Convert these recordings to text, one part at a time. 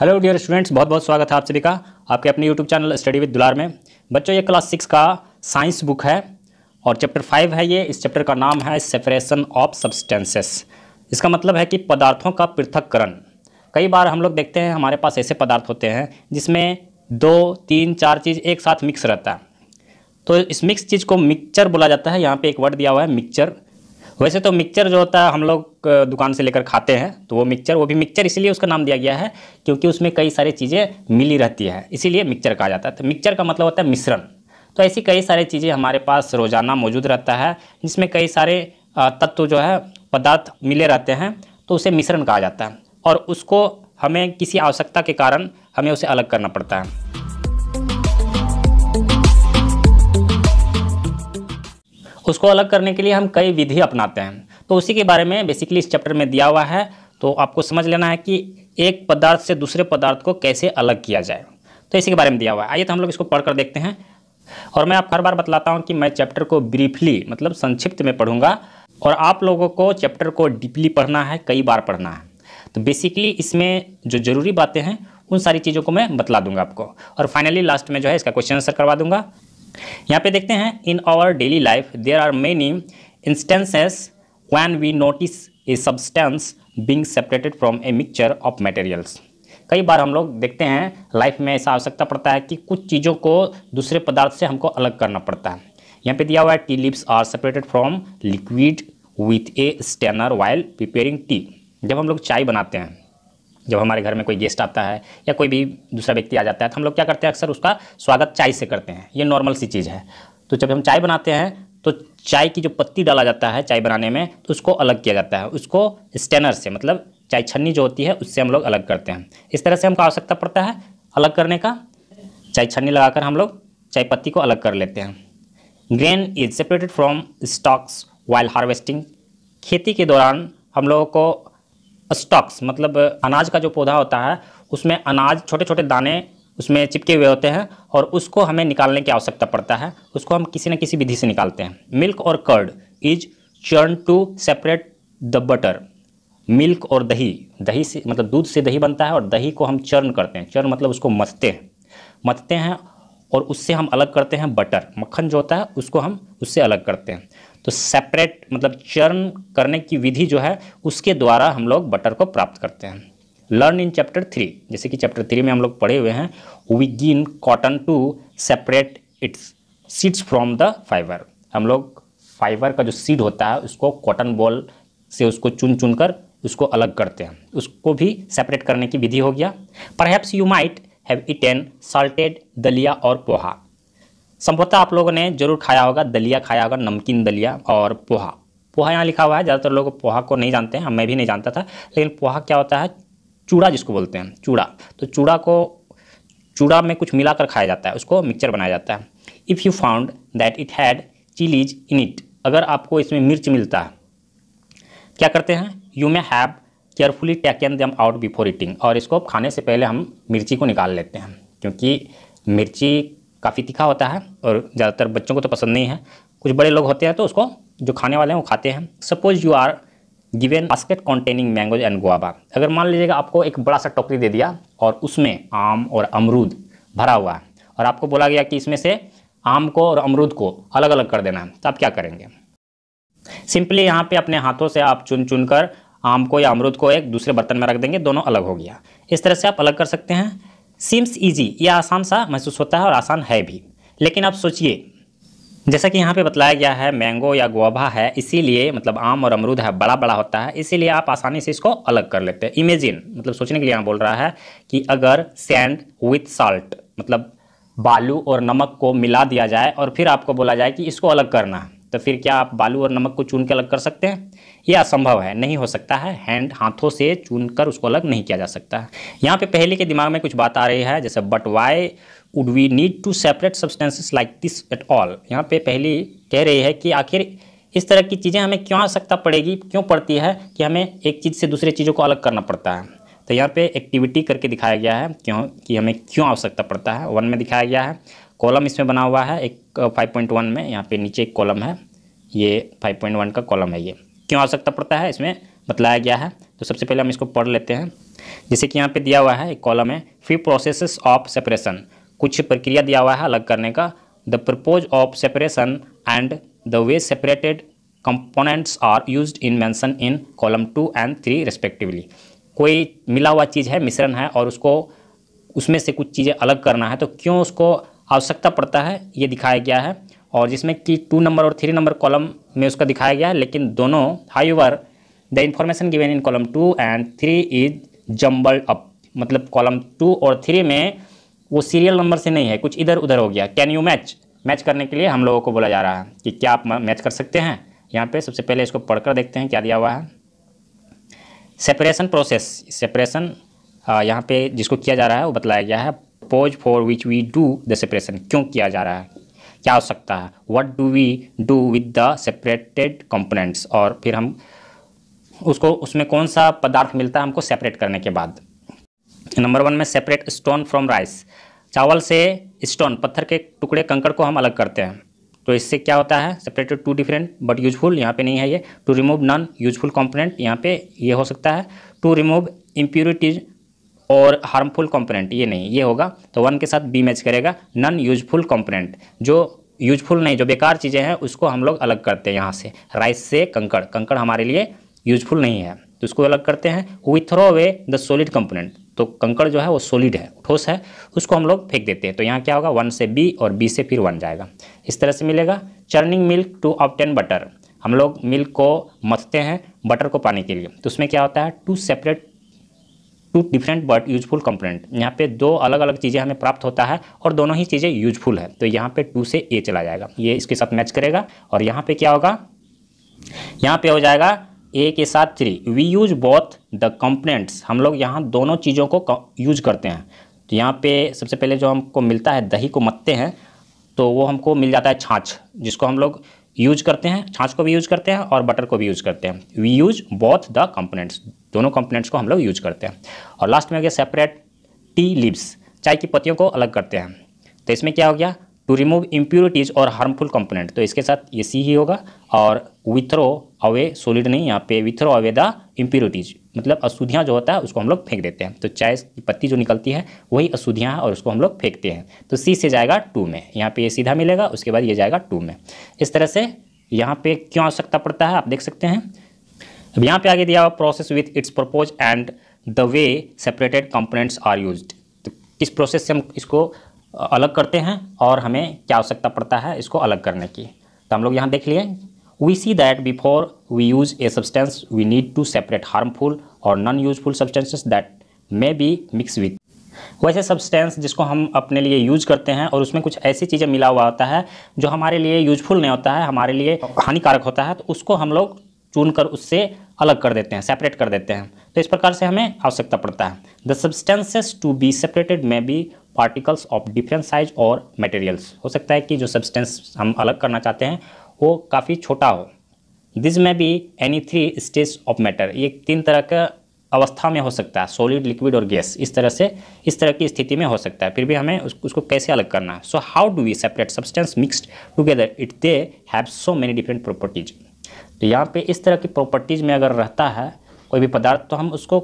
Hello dear students बहुत बहुत स्वागत है आप सभी का आपके अपने यूट्यूब चैनल स्टडी विद दुलार में बच्चों ये क्लास सिक्स का साइंस बुक है और चैप्टर फाइव है ये इस चैप्टर का नाम है सेपरेशन ऑफ सब्सटेंसेस इसका मतलब है कि पदार्थों का पृथककरण कई बार हम लोग देखते हैं हमारे पास ऐसे पदार्थ होते हैं जिसमें दो तीन चार चीज़ एक साथ मिक्स रहता है तो इस मिक्स चीज़ को मिक्सचर बोला जाता है यहाँ पर एक वर्ड दिया हुआ है मिक्सचर वैसे तो मिक्सचर जो होता है हम लोग दुकान से लेकर खाते हैं तो वो मिक्सचर वो भी मिक्सचर इसलिए उसका नाम दिया गया है क्योंकि उसमें कई सारी चीज़ें मिली रहती है इसीलिए मिक्सचर कहा जाता है तो मिक्सचर का मतलब होता है मिश्रण तो ऐसी कई सारी चीज़ें हमारे पास रोज़ाना मौजूद रहता है जिसमें कई सारे तत्व जो है पदार्थ मिले रहते हैं तो उसे मिश्रण कहा जाता है और उसको हमें किसी आवश्यकता के कारण हमें उसे अलग करना पड़ता है उसको अलग करने के लिए हम कई विधि अपनाते हैं तो उसी के बारे में बेसिकली इस चैप्टर में दिया हुआ है तो आपको समझ लेना है कि एक पदार्थ से दूसरे पदार्थ को कैसे अलग किया जाए तो इसी के बारे में दिया हुआ है आइए तो हम लोग इसको पढ़कर देखते हैं और मैं आप हर बार बतलाता हूँ कि मैं चैप्टर को ब्रीफली मतलब संक्षिप्त में पढ़ूंगा और आप लोगों को चैप्टर को डीपली पढ़ना है कई बार पढ़ना है तो बेसिकली इसमें जो ज़रूरी बातें हैं उन सारी चीज़ों को मैं बतला दूंगा आपको और फाइनली लास्ट में जो है इसका क्वेश्चन आंसर करवा दूंगा यहाँ पे देखते हैं in our daily life there are many instances when we notice a substance being separated from a mixture of materials कई बार हम लोग देखते हैं लाइफ में ऐसा आवश्यकता पड़ता है कि कुछ चीज़ों को दूसरे पदार्थ से हमको अलग करना पड़ता है यहाँ पे दिया हुआ है tea leaves are separated from liquid with a strainer while preparing tea जब हम लोग चाय बनाते हैं जब हमारे घर में कोई गेस्ट आता है या कोई भी दूसरा व्यक्ति आ जाता है तो हम लोग क्या करते हैं अक्सर उसका स्वागत चाय से करते हैं ये नॉर्मल सी चीज़ है तो जब हम चाय बनाते हैं तो चाय की जो पत्ती डाला जाता है चाय बनाने में तो उसको अलग किया जाता है उसको स्टेनर से मतलब चाय छन्नी जो होती है उससे हम लोग अलग करते हैं इस तरह से हमको आवश्यकता पड़ता है अलग करने का चाय छन्नी लगाकर हम लोग चाय पत्ती को अलग कर लेते हैं grain is separated from stalks while harvesting खेती के दौरान हम लोगों को स्टॉक्स मतलब अनाज का जो पौधा होता है उसमें अनाज छोटे छोटे दाने उसमें चिपके हुए होते हैं और उसको हमें निकालने की आवश्यकता पड़ता है उसको हम किसी न किसी विधि से निकालते हैं मिल्क और curd is churn to separate the butter milk और दही दही से मतलब दूध से दही बनता है और दही को हम चर्न करते हैं चर्न मतलब उसको मथते हैं मथते हैं और उससे हम अलग करते हैं बटर मक्खन जो होता है उसको हम उससे अलग करते हैं तो सेपरेट मतलब चर्न करने की विधि जो है उसके द्वारा हम लोग बटर को प्राप्त करते हैं लर्न इन चैप्टर थ्री जैसे कि चैप्टर थ्री में हम लोग पढ़े हुए हैं we gin cotton to separate its seeds from the fibre हम लोग फाइबर का जो सीड होता है उसको कॉटन बॉल से उसको चुन चुन कर उसको अलग करते हैं उसको भी सेपरेट करने की विधि हो गया perhaps you might have eaten salted dalia और पोहा संभवतः आप लोगों ने जरूर खाया होगा दलिया खाया होगा नमकीन दलिया और पोहा पोहा यहाँ लिखा हुआ है ज़्यादातर लोग पोहा को नहीं जानते हैं मैं भी नहीं जानता था लेकिन पोहा क्या होता है चूड़ा जिसको बोलते हैं चूड़ा तो चूड़ा को चूड़ा में कुछ मिलाकर खाया जाता है उसको मिक्सचर बनाया जाता है if you found that it had chillies in it अगर आपको इसमें मिर्च मिलता है क्या करते हैं you may have carefully taken them out before eating और इसको खाने से पहले हम मिर्ची को निकाल लेते हैं क्योंकि मिर्ची काफ़ी तीखा होता है और ज़्यादातर बच्चों को तो पसंद नहीं है कुछ बड़े लोग होते हैं तो उसको जो खाने वाले हैं वो खाते हैं suppose you are given basket containing mangoes and guava अगर मान लीजिएगा आपको एक बड़ा सा टोकरी दे दिया और उसमें आम और अमरूद भरा हुआ है और आपको बोला गया कि इसमें से आम को और अमरूद को अलग अलग कर देना है तो आप क्या करेंगे सिंपली यहाँ पे अपने हाथों से आप चुन चुन कर आम को या अमरूद को एक दूसरे बर्तन में रख देंगे दोनों अलग हो गया इस तरह से आप अलग कर सकते हैं सीम्स ईजी यह आसान सा महसूस होता है और आसान है भी लेकिन आप सोचिए जैसा कि यहाँ पे बताया गया है मैंगो या गुआभा है इसीलिए मतलब आम और अमरूद है बड़ा बड़ा होता है इसीलिए आप आसानी से इसको अलग कर लेते हैं इमेजिन मतलब सोचने के लिए यहाँ बोल रहा है कि अगर सैंड विथ साल्ट मतलब बालू और नमक को मिला दिया जाए और फिर आपको बोला जाए कि इसको अलग करना तो फिर क्या आप बालू और नमक को चुन के अलग कर सकते हैं यह असंभव है नहीं हो सकता है हैंड हाथों से चुन कर उसको अलग नहीं किया जा सकता है यहाँ पे पहले के दिमाग में कुछ बात आ रही है जैसे but why would we need to separate substances like this at all यहाँ पे पहली कह रही है कि आखिर इस तरह की चीज़ें हमें क्यों आवश्यकता पड़ेगी क्यों पड़ती है कि हमें एक चीज़ से दूसरे चीज़ों को अलग करना पड़ता है तो यहाँ पे एक्टिविटी करके दिखाया गया है क्यों कि हमें क्यों आवश्यकता पड़ता है वन में दिखाया गया है कॉलम इसमें बना हुआ है एक 5.1 में यहाँ पे नीचे एक कॉलम है ये 5.1 का कॉलम है ये क्यों आवश्यकता पड़ता है इसमें बतलाया गया है तो सबसे पहले हम इसको पढ़ लेते हैं जैसे कि यहाँ पे दिया हुआ है एक कॉलम है फ्री प्रोसेस ऑफ सेपरेशन कुछ प्रक्रिया दिया हुआ है अलग करने का the purpose of separation and the way separated components are use in mention in column two and three respectively कोई मिला हुआ चीज़ है मिश्रण है और उसको उसमें से कुछ चीज़ें अलग करना है तो क्यों उसको आवश्यकता पड़ता है ये दिखाया गया है और जिसमें कि टू नंबर और थ्री नंबर कॉलम में उसका दिखाया गया है लेकिन दोनों however the information given in column two and three is jumbled up मतलब कॉलम टू और थ्री में वो सीरियल नंबर से नहीं है कुछ इधर उधर हो गया कैन यू मैच मैच करने के लिए हम लोगों को बोला जा रहा है कि क्या आप मैच कर सकते हैं यहाँ पे सबसे पहले इसको पढ़कर देखते हैं क्या दिया हुआ है सेपरेशन प्रोसेस सेपरेशन यहाँ पे जिसको किया जा रहा है वो बतलाया गया है purpose for which we do the separation क्यों किया जा रहा है क्या हो सकता है what do we do with the separated components और फिर हम उसको उसमें कौन सा पदार्थ मिलता है हमको सेपरेट करने के बाद नंबर वन में सेपरेट स्टोन फ्रॉम राइस चावल से स्टोन पत्थर के टुकड़े कंकड़ को हम अलग करते हैं तो इससे क्या होता है separated two different but useful यहाँ पे नहीं है ये to remove non useful component यहाँ पे ये यह हो सकता है टू रिमूव इम्प्योरिटीज और हार्मफुल कंपोनेंट ये नहीं ये होगा तो वन के साथ बी मैच करेगा नन यूजफुल कंपोनेंट जो यूजफुल नहीं जो बेकार चीज़ें हैं उसको हम लोग अलग करते हैं यहाँ से राइस से कंकड़ कंकड़ हमारे लिए यूजफुल नहीं है तो उसको अलग करते हैं we throw away the solid component तो कंकड़ जो है वो सॉलिड है ठोस है उसको हम लोग फेंक देते हैं तो यहाँ क्या होगा वन से बी और बी से फिर वन जाएगा इस तरह से मिलेगा churning milk to obtain butter हम लोग मिल्क को मथते हैं बटर को पाने के लिए तो उसमें क्या होता है to separate two different but useful component यहाँ पे दो अलग अलग चीज़ें हमें प्राप्त होता है और दोनों ही चीज़ें यूजफुल है तो यहाँ पे टू से ए चला जाएगा ये इसके साथ मैच करेगा और यहाँ पे क्या होगा यहाँ पे हो जाएगा ए के साथ three we use both the components हम लोग यहाँ दोनों चीज़ों को यूज करते हैं तो यहाँ पे सबसे पहले जो हमको मिलता है दही को मत्ते हैं तो वो हमको मिल जाता है छाछ जिसको हम लोग यूज करते हैं छाछ को भी यूज करते हैं और बटर को भी यूज करते हैं we use both the components दोनों कंपोनेंट्स को हम लोग यूज करते हैं और लास्ट में हो गया सेपरेट टी लिप्स चाय की पत्तियों को अलग करते हैं तो इसमें क्या हो गया टू रिमूव इम्प्योरिटीज और हार्मफुल कंपोनेंट तो इसके साथ ये सी ही होगा और विथ्रो अवे सोलिड नहीं यहाँ पे विथ्रो अवे द इम्प्योरिटीज मतलब अशुद्धियाँ जो होता है उसको हम लोग फेंक देते हैं तो चाय की पत्ती जो निकलती है वही अशुद्धियाँ और उसको हम लोग फेंकते हैं तो सी से जाएगा टू में यहाँ पे ये सीधा मिलेगा उसके बाद ये जाएगा टू में इस तरह से यहाँ पे क्यों आवश्यकता पड़ता है आप देख सकते हैं अब यहाँ पे आगे दिया हुआ process with its purpose and the way separated components are used तो किस प्रोसेस से हम इसको अलग करते हैं और हमें क्या आवश्यकता पड़ता है इसको अलग करने की तो हम लोग यहाँ देख लिए we see that before we use a substance we need to separate harmful और non useful substances that may be mix with वैसे सब्सटेंस जिसको हम अपने लिए यूज करते हैं और उसमें कुछ ऐसी चीज़ें मिला हुआ होता है जो हमारे लिए यूजफुल नहीं होता है हमारे लिए हानिकारक होता है तो उसको हम लोग चुन कर उससे अलग कर देते हैं सेपरेट कर देते हैं तो इस प्रकार से हमें आवश्यकता पड़ता है the substances to be separated may be particles of different size और मटेरियल्स हो सकता है कि जो सब्सटेंस हम अलग करना चाहते हैं वो काफ़ी छोटा हो दिस में भी any three stage of matter ये तीन तरह का अवस्था में हो सकता है सॉलिड लिक्विड और गैस इस तरह से इस तरह की स्थिति में हो सकता है फिर भी हमें उस, उसको कैसे अलग करना है so how do we separate substance mixed together it they have so many different properties तो यहाँ पे इस तरह की प्रॉपर्टीज में अगर रहता है कोई भी पदार्थ तो हम उसको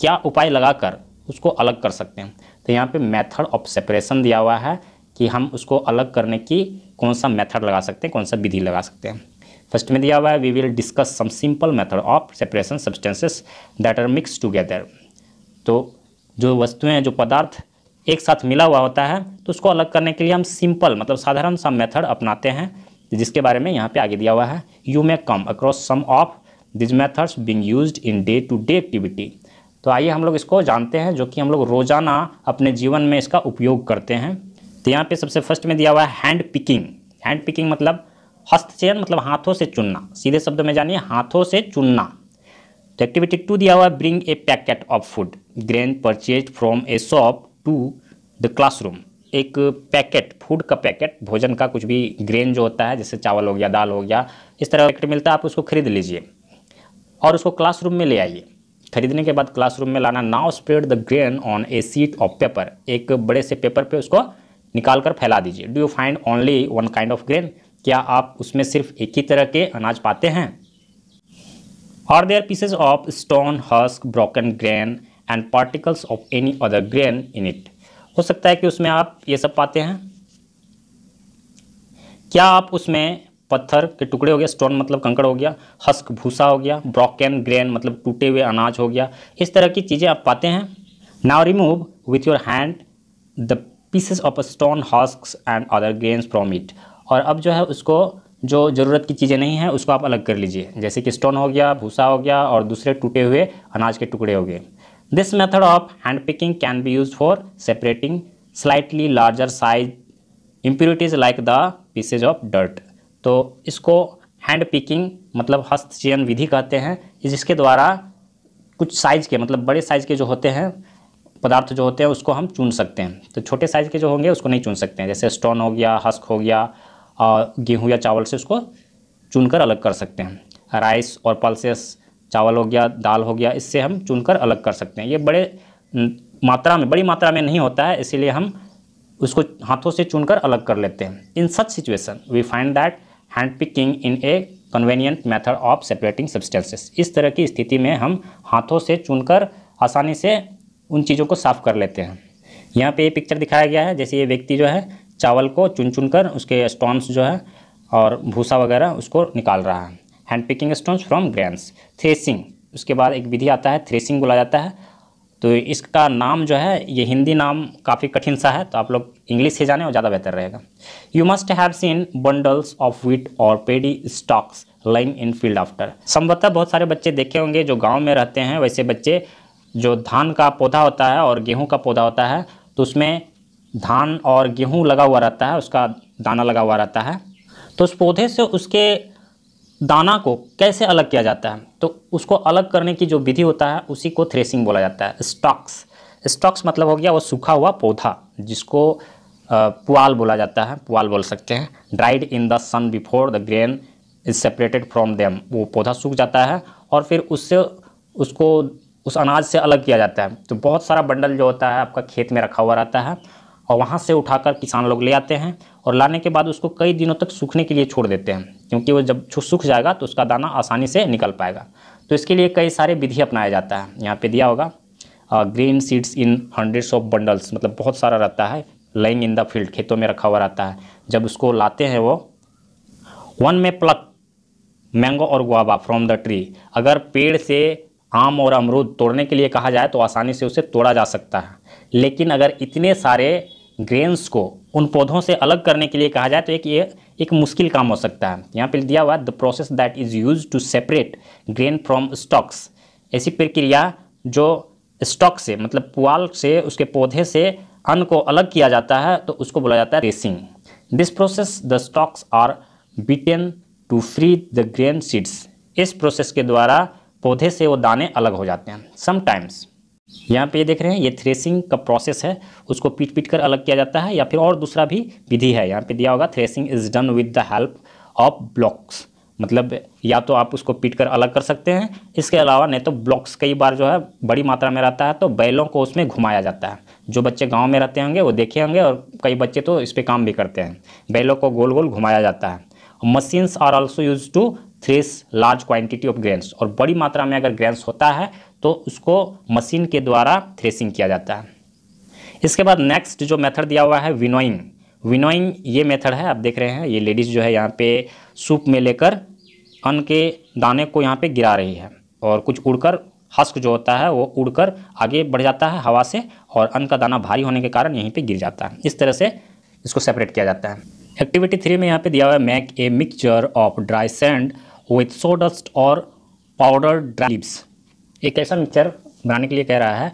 क्या उपाय लगाकर उसको अलग कर सकते हैं तो यहाँ पे मेथड ऑफ सेपरेशन दिया हुआ है कि हम उसको अलग करने की कौन सा मेथड लगा सकते हैं कौन सा विधि लगा सकते हैं फर्स्ट में दिया हुआ है we will discuss some simple method of separation substances that are mix together तो जो वस्तुएं जो पदार्थ एक साथ मिला हुआ होता है तो उसको अलग करने के लिए हम सिंपल मतलब साधारण सा मेथड अपनाते हैं जिसके बारे में यहाँ पे आगे दिया हुआ है you may come across some of these methods being use in day to day activity तो आइए हम लोग इसको जानते हैं जो कि हम लोग रोज़ाना अपने जीवन में इसका उपयोग करते हैं तो यहाँ पे सबसे फर्स्ट में दिया हुआ है हैंड पिकिंग हैंड पिकिंग मतलब हस्तचयन मतलब हाथों से चुनना सीधे शब्द में जानिए हाथों से चुनना तो एक्टिविटी टू दिया हुआ है bring a packet of food grain purchase from a shop to the classroom एक पैकेट फूड का पैकेट भोजन का कुछ भी ग्रेन जो होता है जैसे चावल हो गया दाल हो गया इस तरह का पैकेट मिलता है आप उसको खरीद लीजिए और उसको क्लासरूम में ले आइए खरीदने के बाद क्लासरूम में लाना now spread the grain on a sheet of paper एक बड़े से पेपर पे उसको निकाल कर फैला दीजिए do you find only one kind of grain क्या आप उसमें सिर्फ एक ही तरह के अनाज पाते हैं और there pieces of stone husk broken grain and particles of any other grain in it हो सकता है कि उसमें आप ये सब पाते हैं क्या आप उसमें पत्थर के टुकड़े हो गया स्टोन मतलब कंकड़ हो गया हस्क भूसा हो गया ब्रॉकन ग्रेन मतलब टूटे हुए अनाज हो गया इस तरह की चीज़ें आप पाते हैं now remove with your hand the pieces of a stone husk and other grains from it और अब जो है उसको जो ज़रूरत की चीज़ें नहीं हैं उसको आप अलग कर लीजिए जैसे कि स्टोन हो गया भूसा हो गया और दूसरे टूटे हुए अनाज के टुकड़े हो गए this method of hand picking can be use for separating slightly larger size impurities like the pieces of dirt तो इसको हैंड पिकिंग मतलब हस्त चयन विधि कहते हैं जिसके द्वारा कुछ साइज़ के मतलब बड़े साइज़ के जो होते हैं पदार्थ जो होते हैं उसको हम चुन सकते हैं तो छोटे साइज़ के जो होंगे उसको नहीं चुन सकते हैं जैसे स्टोन हो गया हस्क हो गया और गेहूँ या चावल से उसको चुनकर अलग कर सकते हैं राइस और पल्सेस चावल हो गया दाल हो गया इससे हम चुनकर अलग कर सकते हैं ये बड़े मात्रा में बड़ी मात्रा में नहीं होता है इसीलिए हम उसको हाथों से चुनकर अलग कर लेते हैं in such situation we find that hand picking in a convenient method of separating substances इस तरह की स्थिति में हम हाथों से चुनकर आसानी से उन चीज़ों को साफ कर लेते हैं यहाँ पे ये पिक्चर दिखाया गया है जैसे ये व्यक्ति जो है चावल को चुन चुन कर उसके स्टोन्स जो है और भूसा वगैरह उसको निकाल रहा है hand picking stones from grand threshing उसके बाद एक विधि आता है थ्रेसिंग बोला जाता है तो इसका नाम जो है ये हिंदी नाम काफ़ी कठिन सा है तो आप लोग इंग्लिश से जाने और ज़्यादा बेहतर रहेगा you must have seen bundles of wheat और paddy stalks line in field after संभवतः बहुत सारे बच्चे देखे होंगे जो गाँव में रहते हैं वैसे बच्चे जो धान का पौधा होता है और गेहूँ का पौधा होता है तो उसमें धान और गेहूँ लगा हुआ रहता है उसका दाना लगा हुआ रहता है तो उस पौधे से उसके दाना को कैसे अलग किया जाता है तो उसको अलग करने की जो विधि होता है उसी को थ्रेसिंग बोला जाता है स्टॉक्स स्टॉक्स मतलब हो गया वो सूखा हुआ पौधा जिसको पुआल बोला जाता है पुआल बोल सकते हैं dried in the sun before the grain is separated from them वो पौधा सूख जाता है और फिर उससे उसको उस अनाज से अलग किया जाता है तो बहुत सारा बंडल जो होता है आपका खेत में रखा हुआ रहता है और वहाँ से उठाकर किसान लोग ले आते हैं और लाने के बाद उसको कई दिनों तक सूखने के लिए छोड़ देते हैं क्योंकि वो जब सूख जाएगा तो उसका दाना आसानी से निकल पाएगा तो इसके लिए कई सारे विधि अपनाया जाता है यहाँ पे दिया होगा green seeds in hundreds of bundles मतलब बहुत सारा रहता है लइंग इन द फील्ड खेतों में रखा हुआ रहता है जब उसको लाते हैं वो वन में प्लक मैंगो और गुआबा फ्रॉम द ट्री अगर पेड़ से आम और अमरूद तोड़ने के लिए कहा जाए तो आसानी से उसे तोड़ा जा सकता है लेकिन अगर इतने सारे ग्रेन्स को उन पौधों से अलग करने के लिए कहा जाए तो एक ये एक मुश्किल काम हो सकता है यहाँ पर दिया हुआ the process that is use to separate grain from stalks ऐसी प्रक्रिया जो स्टॉक से मतलब पुआल से उसके पौधे से अन्न को अलग किया जाता है तो उसको बोला जाता है threshing this process the stalks are beaten to free the grain seeds इस प्रोसेस के द्वारा पौधे से वो दाने अलग हो जाते हैं समटाइम्स यहाँ पे ये देख रहे हैं ये थ्रेसिंग का प्रोसेस है उसको पीट पीट कर अलग किया जाता है या फिर और दूसरा भी विधि है यहाँ पे दिया होगा threshing is done with the help of blocks मतलब या तो आप उसको पीट कर अलग कर सकते हैं इसके अलावा नहीं तो ब्लॉक्स कई बार जो है बड़ी मात्रा में रहता है तो बैलों को उसमें घुमाया जाता है जो बच्चे गांव में रहते होंगे वो देखे होंगे और कई बच्चे तो इस पर काम भी करते हैं बैलों को गोल गोल घुमाया जाता है machines are also use to thresh large quantity of grains और बड़ी मात्रा में अगर ग्रेन्स होता है तो उसको मशीन के द्वारा थ्रेसिंग किया जाता है इसके बाद नेक्स्ट जो मेथड दिया हुआ है विनोइंग विनोइंग ये मेथड है आप देख रहे हैं ये लेडीज़ जो है यहाँ पे सूप में लेकर अन्न के दाने को यहाँ पे गिरा रही है और कुछ उड़कर हस्क जो होता है वो उड़कर आगे बढ़ जाता है हवा से और अन्न का दाना भारी होने के कारण यहीं पर गिर जाता है इस तरह से इसको सेपरेट किया जाता है एक्टिविटी थ्री में यहाँ पर दिया हुआ है make a mixture of dry sand with sawdust और पाउडर ड्राइप्स एक ऐसा मिक्सचर बनाने के लिए कह रहा है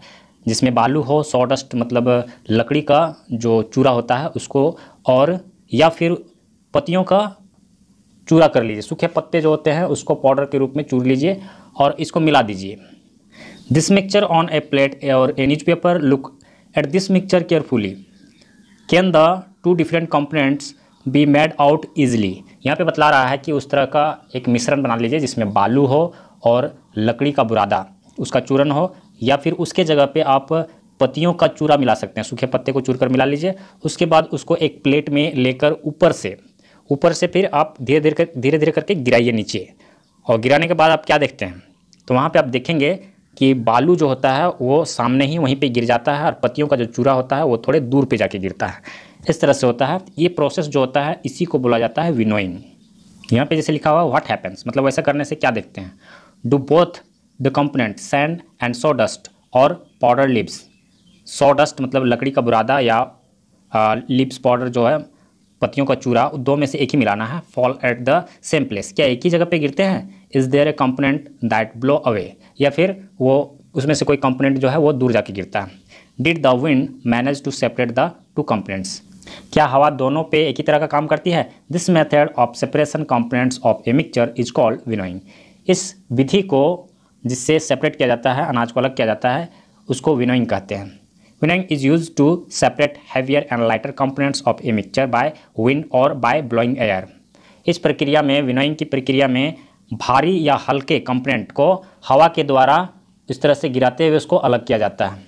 जिसमें बालू हो सॉडस्ट मतलब लकड़ी का जो चूरा होता है उसको और या फिर पत्तियों का चूरा कर लीजिए सूखे पत्ते जो होते हैं उसको पाउडर के रूप में चूर लीजिए और इसको मिला दीजिए this mixture on a plate और a newspaper look at this mixture carefully can the two different components be made out easily यहाँ पे बतला रहा है कि उस तरह का एक मिश्रण बना लीजिए जिसमें बालू हो और लकड़ी का बुरादा उसका चूरन हो या फिर उसके जगह पे आप पत्तियों का चूरा मिला सकते हैं सूखे पत्ते को चूर कर मिला लीजिए उसके बाद उसको एक प्लेट में लेकर ऊपर से ऊपर से फिर आप धीरे धीरे कर धीरे धीरे करके गिराइए नीचे और गिराने के बाद आप क्या देखते हैं तो वहाँ पर आप देखेंगे कि बालू जो होता है वो सामने ही वहीं पर गिर जाता है और पत्तियों का जो चूरा होता है वो थोड़े दूर पर जाके गिरता है इस तरह से होता है ये प्रोसेस जो होता है इसी को बोला जाता है विनोइंग यहाँ पे जैसे लिखा हुआ व्हाट हैपन्स मतलब ऐसा करने से क्या देखते हैं do both the component sand and sawdust और पाउडर लिप्स सॉडस्ट मतलब लकड़ी का बुरादा या लिप्स पाउडर जो है पत्तियों का चूरा दो में से एक ही मिलाना है fall at the same place क्या एक ही जगह पे गिरते हैं is there a component that blow away या फिर वो उसमें से कोई कंपोनेंट जो है वो दूर जाके गिरता है did the wind manage to separate the two components क्या हवा दोनों पे एक ही तरह का काम करती है this method of separation components of a mixture is called winnowing इस विधि को जिससे सेपरेट किया जाता है अनाज को अलग किया जाता है उसको विनोइंग कहते हैं winnowing is use to separate heavier and lighter components of a mixture by wind और बाय ब्लोइंग एयर इस प्रक्रिया में विनोइंग की प्रक्रिया में भारी या हल्के कंपोनेंट को हवा के द्वारा इस तरह से गिराते हुए उसको अलग किया जाता है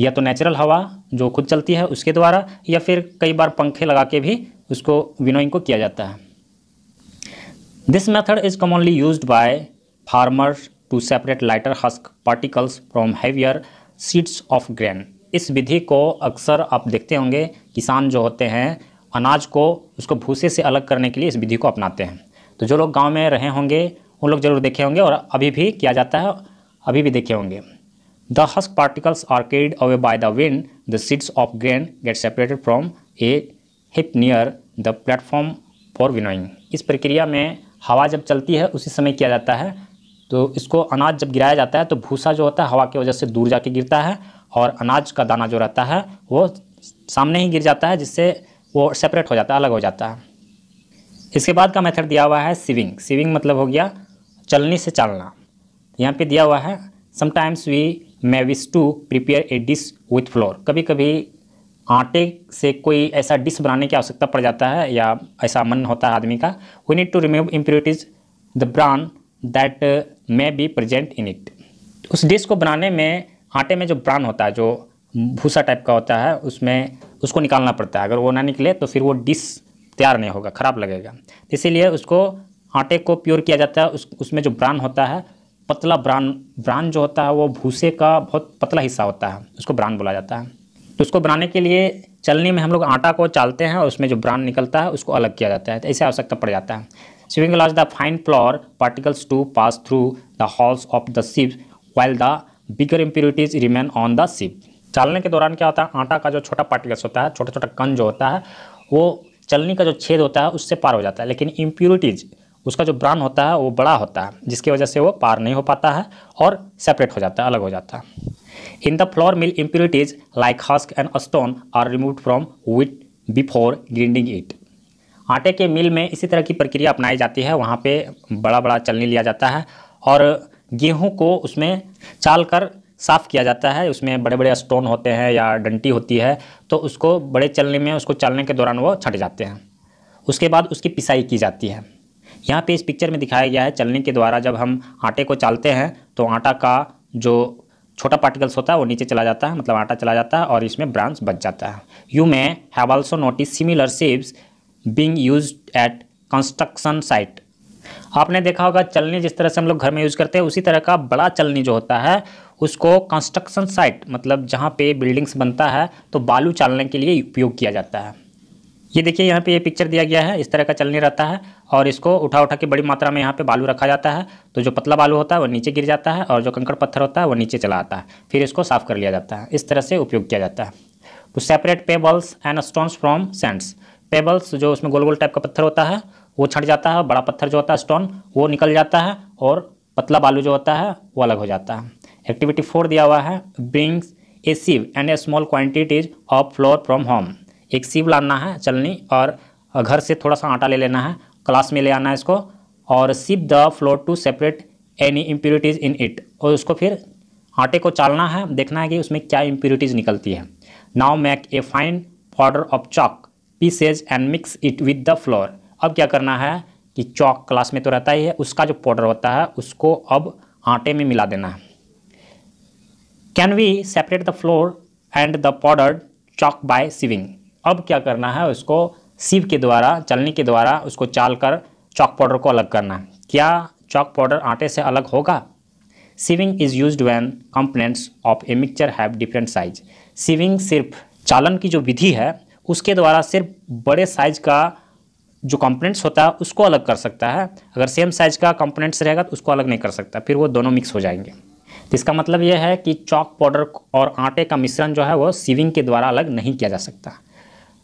या तो नेचुरल हवा जो खुद चलती है उसके द्वारा या फिर कई बार पंखे लगा के भी उसको विनोइंग को किया जाता है this method is commonly use by farmers to separate lighter husk particles from heavier seeds of grain इस विधि को अक्सर आप देखते होंगे किसान जो होते हैं अनाज को उसको भूसे से अलग करने के लिए इस विधि को अपनाते हैं तो जो लोग गांव में रहे होंगे उन लोग जरूर देखे होंगे और अभी भी किया जाता है अभी भी देखे होंगे the husk particles are carried away by the wind the seeds of grain get separated from a heap near the platform for winnowing इस प्रक्रिया में हवा जब चलती है उसी समय किया जाता है तो इसको अनाज जब गिराया जाता है तो भूसा जो होता है हवा की वजह से दूर जाके गिरता है और अनाज का दाना जो रहता है वो सामने ही गिर जाता है जिससे वो सेपरेट हो जाता है अलग हो जाता है इसके बाद का मेथड दिया हुआ है सिविंग सिविंग मतलब हो गया चलने से चलना यहाँ पे दिया हुआ है sometimes we may wish to prepare a dish with flour कभी कभी आटे से कोई ऐसा डिश बनाने की आवश्यकता पड़ जाता है या ऐसा मन होता है आदमी का we need to remove impurities the bran that may be present in it उस डिश को बनाने में आटे में जो ब्रांड होता है जो भूसा टाइप का होता है उसमें उसको निकालना पड़ता है अगर वो ना निकले तो फिर वो डिश तैयार नहीं होगा ख़राब लगेगा इसीलिए उसको आटे को प्योर किया जाता है उस उसमें जो ब्रान होता है पतला ब्रान ब्रान जो होता है वो भूसे का बहुत पतला हिस्सा होता है उसको ब्रान बोला जाता है तो उसको बनाने के लिए चलनी में हम लोग आटा को चालते हैं और उसमें जो ब्रान निकलता है उसको अलग किया जाता है तो ऐसे आवश्यकता पड़ जाता है Sewing allows the fine flour particles to pass through the holes of the sieve while the bigger impurities remain on the sieve चालने के दौरान क्या होता है आटा का जो छोटा पार्टिकल्स होता है छोटा छोटा कन जो होता है वो चलनी का जो छेद होता है उससे पार हो जाता है लेकिन इम्प्योरिटीज़ उसका जो ब्रांड होता है वो बड़ा होता है जिसकी वजह से वो पार नहीं हो पाता है और सेपरेट हो जाता है अलग हो जाता है in the flour mill impurities like husk and stone are remove from wheat before grinding it आटे के मिल में इसी तरह की प्रक्रिया अपनाई जाती है वहाँ पे बड़ा बड़ा चलनी लिया जाता है और गेहूँ को उसमें चाल कर साफ़ किया जाता है उसमें बड़े बड़े स्टोन होते हैं या डंटी होती है तो उसको बड़े चलने में उसको चलने के दौरान वो छट जाते हैं उसके बाद उसकी पिसाई की जाती है यहाँ पे इस पिक्चर में दिखाया गया है चलने के द्वारा जब हम आटे को चालते हैं तो आटा का जो छोटा पार्टिकल्स होता है वो नीचे चला जाता है मतलब आटा चला जाता है और इसमें ब्रांच बच जाता है you may have also noticed similar सेब्स being use at construction site आपने देखा होगा चलनी जिस तरह से हम लोग घर में यूज़ करते हैं उसी तरह का बड़ा चलनी जो होता है उसको कंस्ट्रक्शन साइट मतलब जहाँ पे बिल्डिंग्स बनता है तो बालू चालने के लिए उपयोग किया जाता है ये देखिए यहाँ पे ये पिक्चर दिया गया है इस तरह का चलनी रहता है और इसको उठा उठा के बड़ी मात्रा में यहाँ पे बालू रखा जाता है तो जो पतला बालू होता है वो नीचे गिर जाता है और जो कंकड़ पत्थर होता है वो नीचे चला आता है फिर इसको साफ़ कर लिया जाता है इस तरह से उपयोग किया जाता है to separate pebbles and stones from sands pebbles जो उसमें गोल गोल टाइप का पत्थर होता है वो छट जाता है बड़ा पत्थर जो होता है स्टोन वो निकल जाता है और पतला बालू जो होता है वो अलग हो जाता है एक्टिविटी फोर दिया हुआ है brings a sieve and a small quantities of flour from home एक सीव लाना है चलनी और घर से थोड़ा सा आटा ले लेना है क्लास में ले आना है इसको और sieve the flour to separate any impurities in it और उसको फिर आटे को चालना है देखना है कि उसमें क्या इम्प्योरिटीज़ निकलती है now make a fine powder of chalk pieces and mix it with the flour अब क्या करना है कि चौक क्लास में तो रहता ही है उसका जो पाउडर होता है उसको अब आटे में मिला देना है can we separate the flour and the powder chalk by sieving अब क्या करना है उसको सीव के द्वारा चलने के द्वारा उसको चाल कर चौक पाउडर को अलग करना है क्या चौक पाउडर आटे से अलग होगा sieving is use when components of a mixture have different size sieving सिर्फ चालन की जो विधि है उसके द्वारा सिर्फ बड़े साइज का जो कंपोनेंट्स होता है उसको अलग कर सकता है अगर सेम साइज का कंपोनेंट्स रहेगा तो उसको अलग नहीं कर सकता फिर वो दोनों मिक्स हो जाएंगे तो इसका मतलब यह है कि चौक पाउडर और आटे का मिश्रण जो है वो सीविंग के द्वारा अलग नहीं किया जा सकता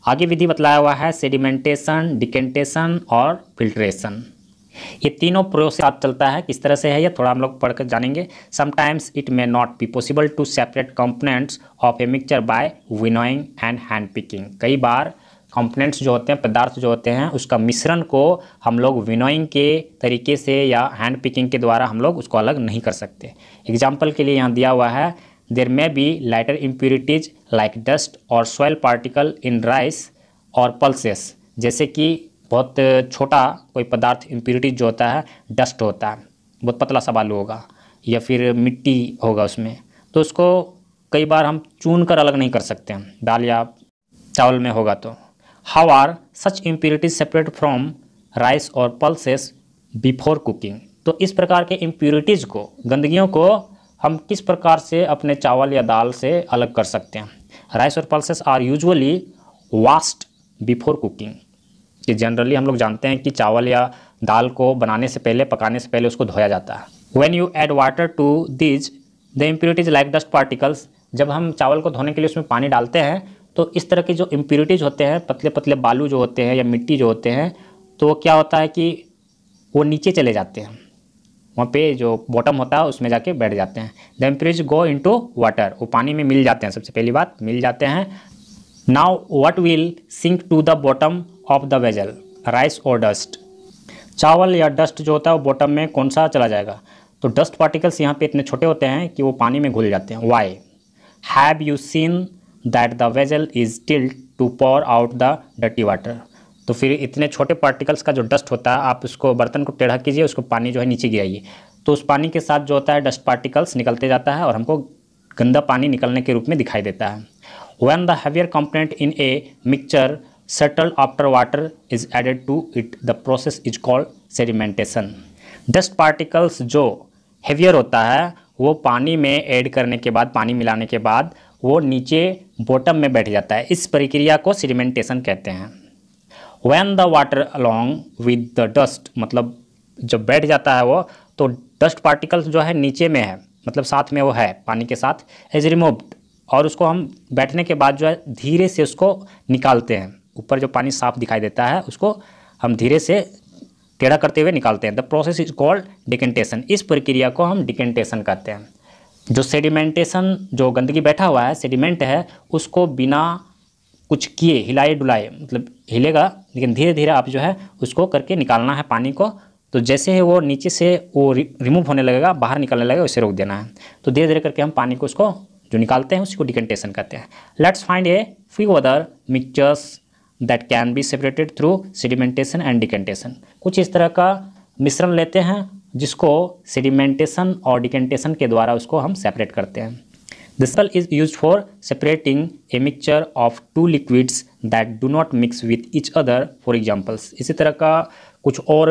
आगे विधि बतलाया हुआ है सेडिमेंटेशन डिकेंटेशन और फिल्ट्रेशन ये तीनों प्रोसेस साथ चलता है किस तरह से है ये थोड़ा हम लोग पढ़कर जानेंगे sometimes it may not be possible to separate components of a mixture by winnowing and hand picking कई बार कंपोनेंट्स जो होते हैं पदार्थ जो होते हैं उसका मिश्रण को हम लोग विनोइंग के तरीके से या हैंड पिकिंग के द्वारा हम लोग उसको अलग नहीं कर सकते एग्जाम्पल के लिए यहाँ दिया हुआ है there may be lighter impurities like dust और सॉयल पार्टिकल इन राइस और पल्सेस जैसे कि बहुत छोटा कोई पदार्थ इम्प्योरिटी जो होता है डस्ट होता है बहुत पतला सा बालू होगा या फिर मिट्टी होगा उसमें तो उसको कई बार हम चून कर अलग नहीं कर सकते हैं दाल या चावल में होगा तो how are such impurities separate from rice और पल्सेस बिफोर कुकिंग तो इस प्रकार के इम्प्योरिटीज़ को गंदगियों को हम किस प्रकार से अपने चावल या दाल से अलग कर सकते हैं राइस और pulses are usually washed before cooking कि जनरली हम लोग जानते हैं कि चावल या दाल को बनाने से पहले पकाने से पहले उसको धोया जाता है when you add water to these the impurities like dust particles जब हम चावल को धोने के लिए उसमें पानी डालते हैं तो इस तरह के जो इम्प्योरिटीज होते हैं पतले पतले बालू जो होते हैं या मिट्टी जो होते हैं तो क्या होता है कि वो नीचे चले जाते हैं वहाँ पे जो बॉटम होता है उसमें जाके बैठ जाते हैं the impurities go to water वो पानी में मिल जाते हैं सबसे पहली बात मिल जाते हैं now what will sink to the bottom of the vessel rice और डस्ट चावल या डस्ट जो होता है वो बॉटम में कौन सा चला जाएगा तो डस्ट पार्टिकल्स यहाँ पे इतने छोटे होते हैं कि वो पानी में घुल जाते हैं why have you seen that the vessel is still to pour out the डटी वाटर तो फिर इतने छोटे पार्टिकल्स का जो डस्ट होता है आप उसको बर्तन को टेढ़ा कीजिए उसको पानी जो है नीचे गिराइए तो उस पानी के साथ जो होता है डस्ट पार्टिकल्स निकलते जाता है और हमको गंदा पानी निकलने के रूप में दिखाई देता है when the heavier component in a mixture settled after water is added to it the process is called sedimentation dust particles जो हेवियर होता है वो पानी में एड करने के बाद पानी मिलाने के बाद वो नीचे बॉटम में बैठ जाता है इस प्रक्रिया को सिडिमेंटेशन कहते हैं when the water along with the dust मतलब जब बैठ जाता है वो तो डस्ट पार्टिकल्स जो है नीचे में है मतलब साथ में वो है पानी के साथ इज रिमूव्ड और उसको हम बैठने के बाद जो है धीरे से उसको निकालते हैं ऊपर जो पानी साफ दिखाई देता है उसको हम धीरे से टेढ़ा करते हुए निकालते हैं the process is called decantation इस प्रक्रिया को हम डिकेंटेशन कहते हैं जो सेडिमेंटेशन जो गंदगी बैठा हुआ है सेडिमेंट है उसको बिना कुछ किए हिलाए डुलाए मतलब हिलेगा लेकिन धीरे धीरे आप जो है उसको करके निकालना है पानी को तो जैसे ही वो नीचे से वो रिमूव होने लगेगा बाहर निकलने लगेगा उसे रोक देना है तो धीरे धीरे करके हम पानी को उसको जो निकालते हैं उसको डिकेंटेशन कहते हैं let's find a few other mixtures that can be separated through sedimentation and decantation कुछ इस तरह का मिश्रण लेते हैं जिसको सीडिमेंटेशन और डिकेंटेशन के द्वारा उसको हम सेपरेट करते हैं this is use for separating a mixture of two liquids that do not mix with each other for examples इसी तरह का कुछ और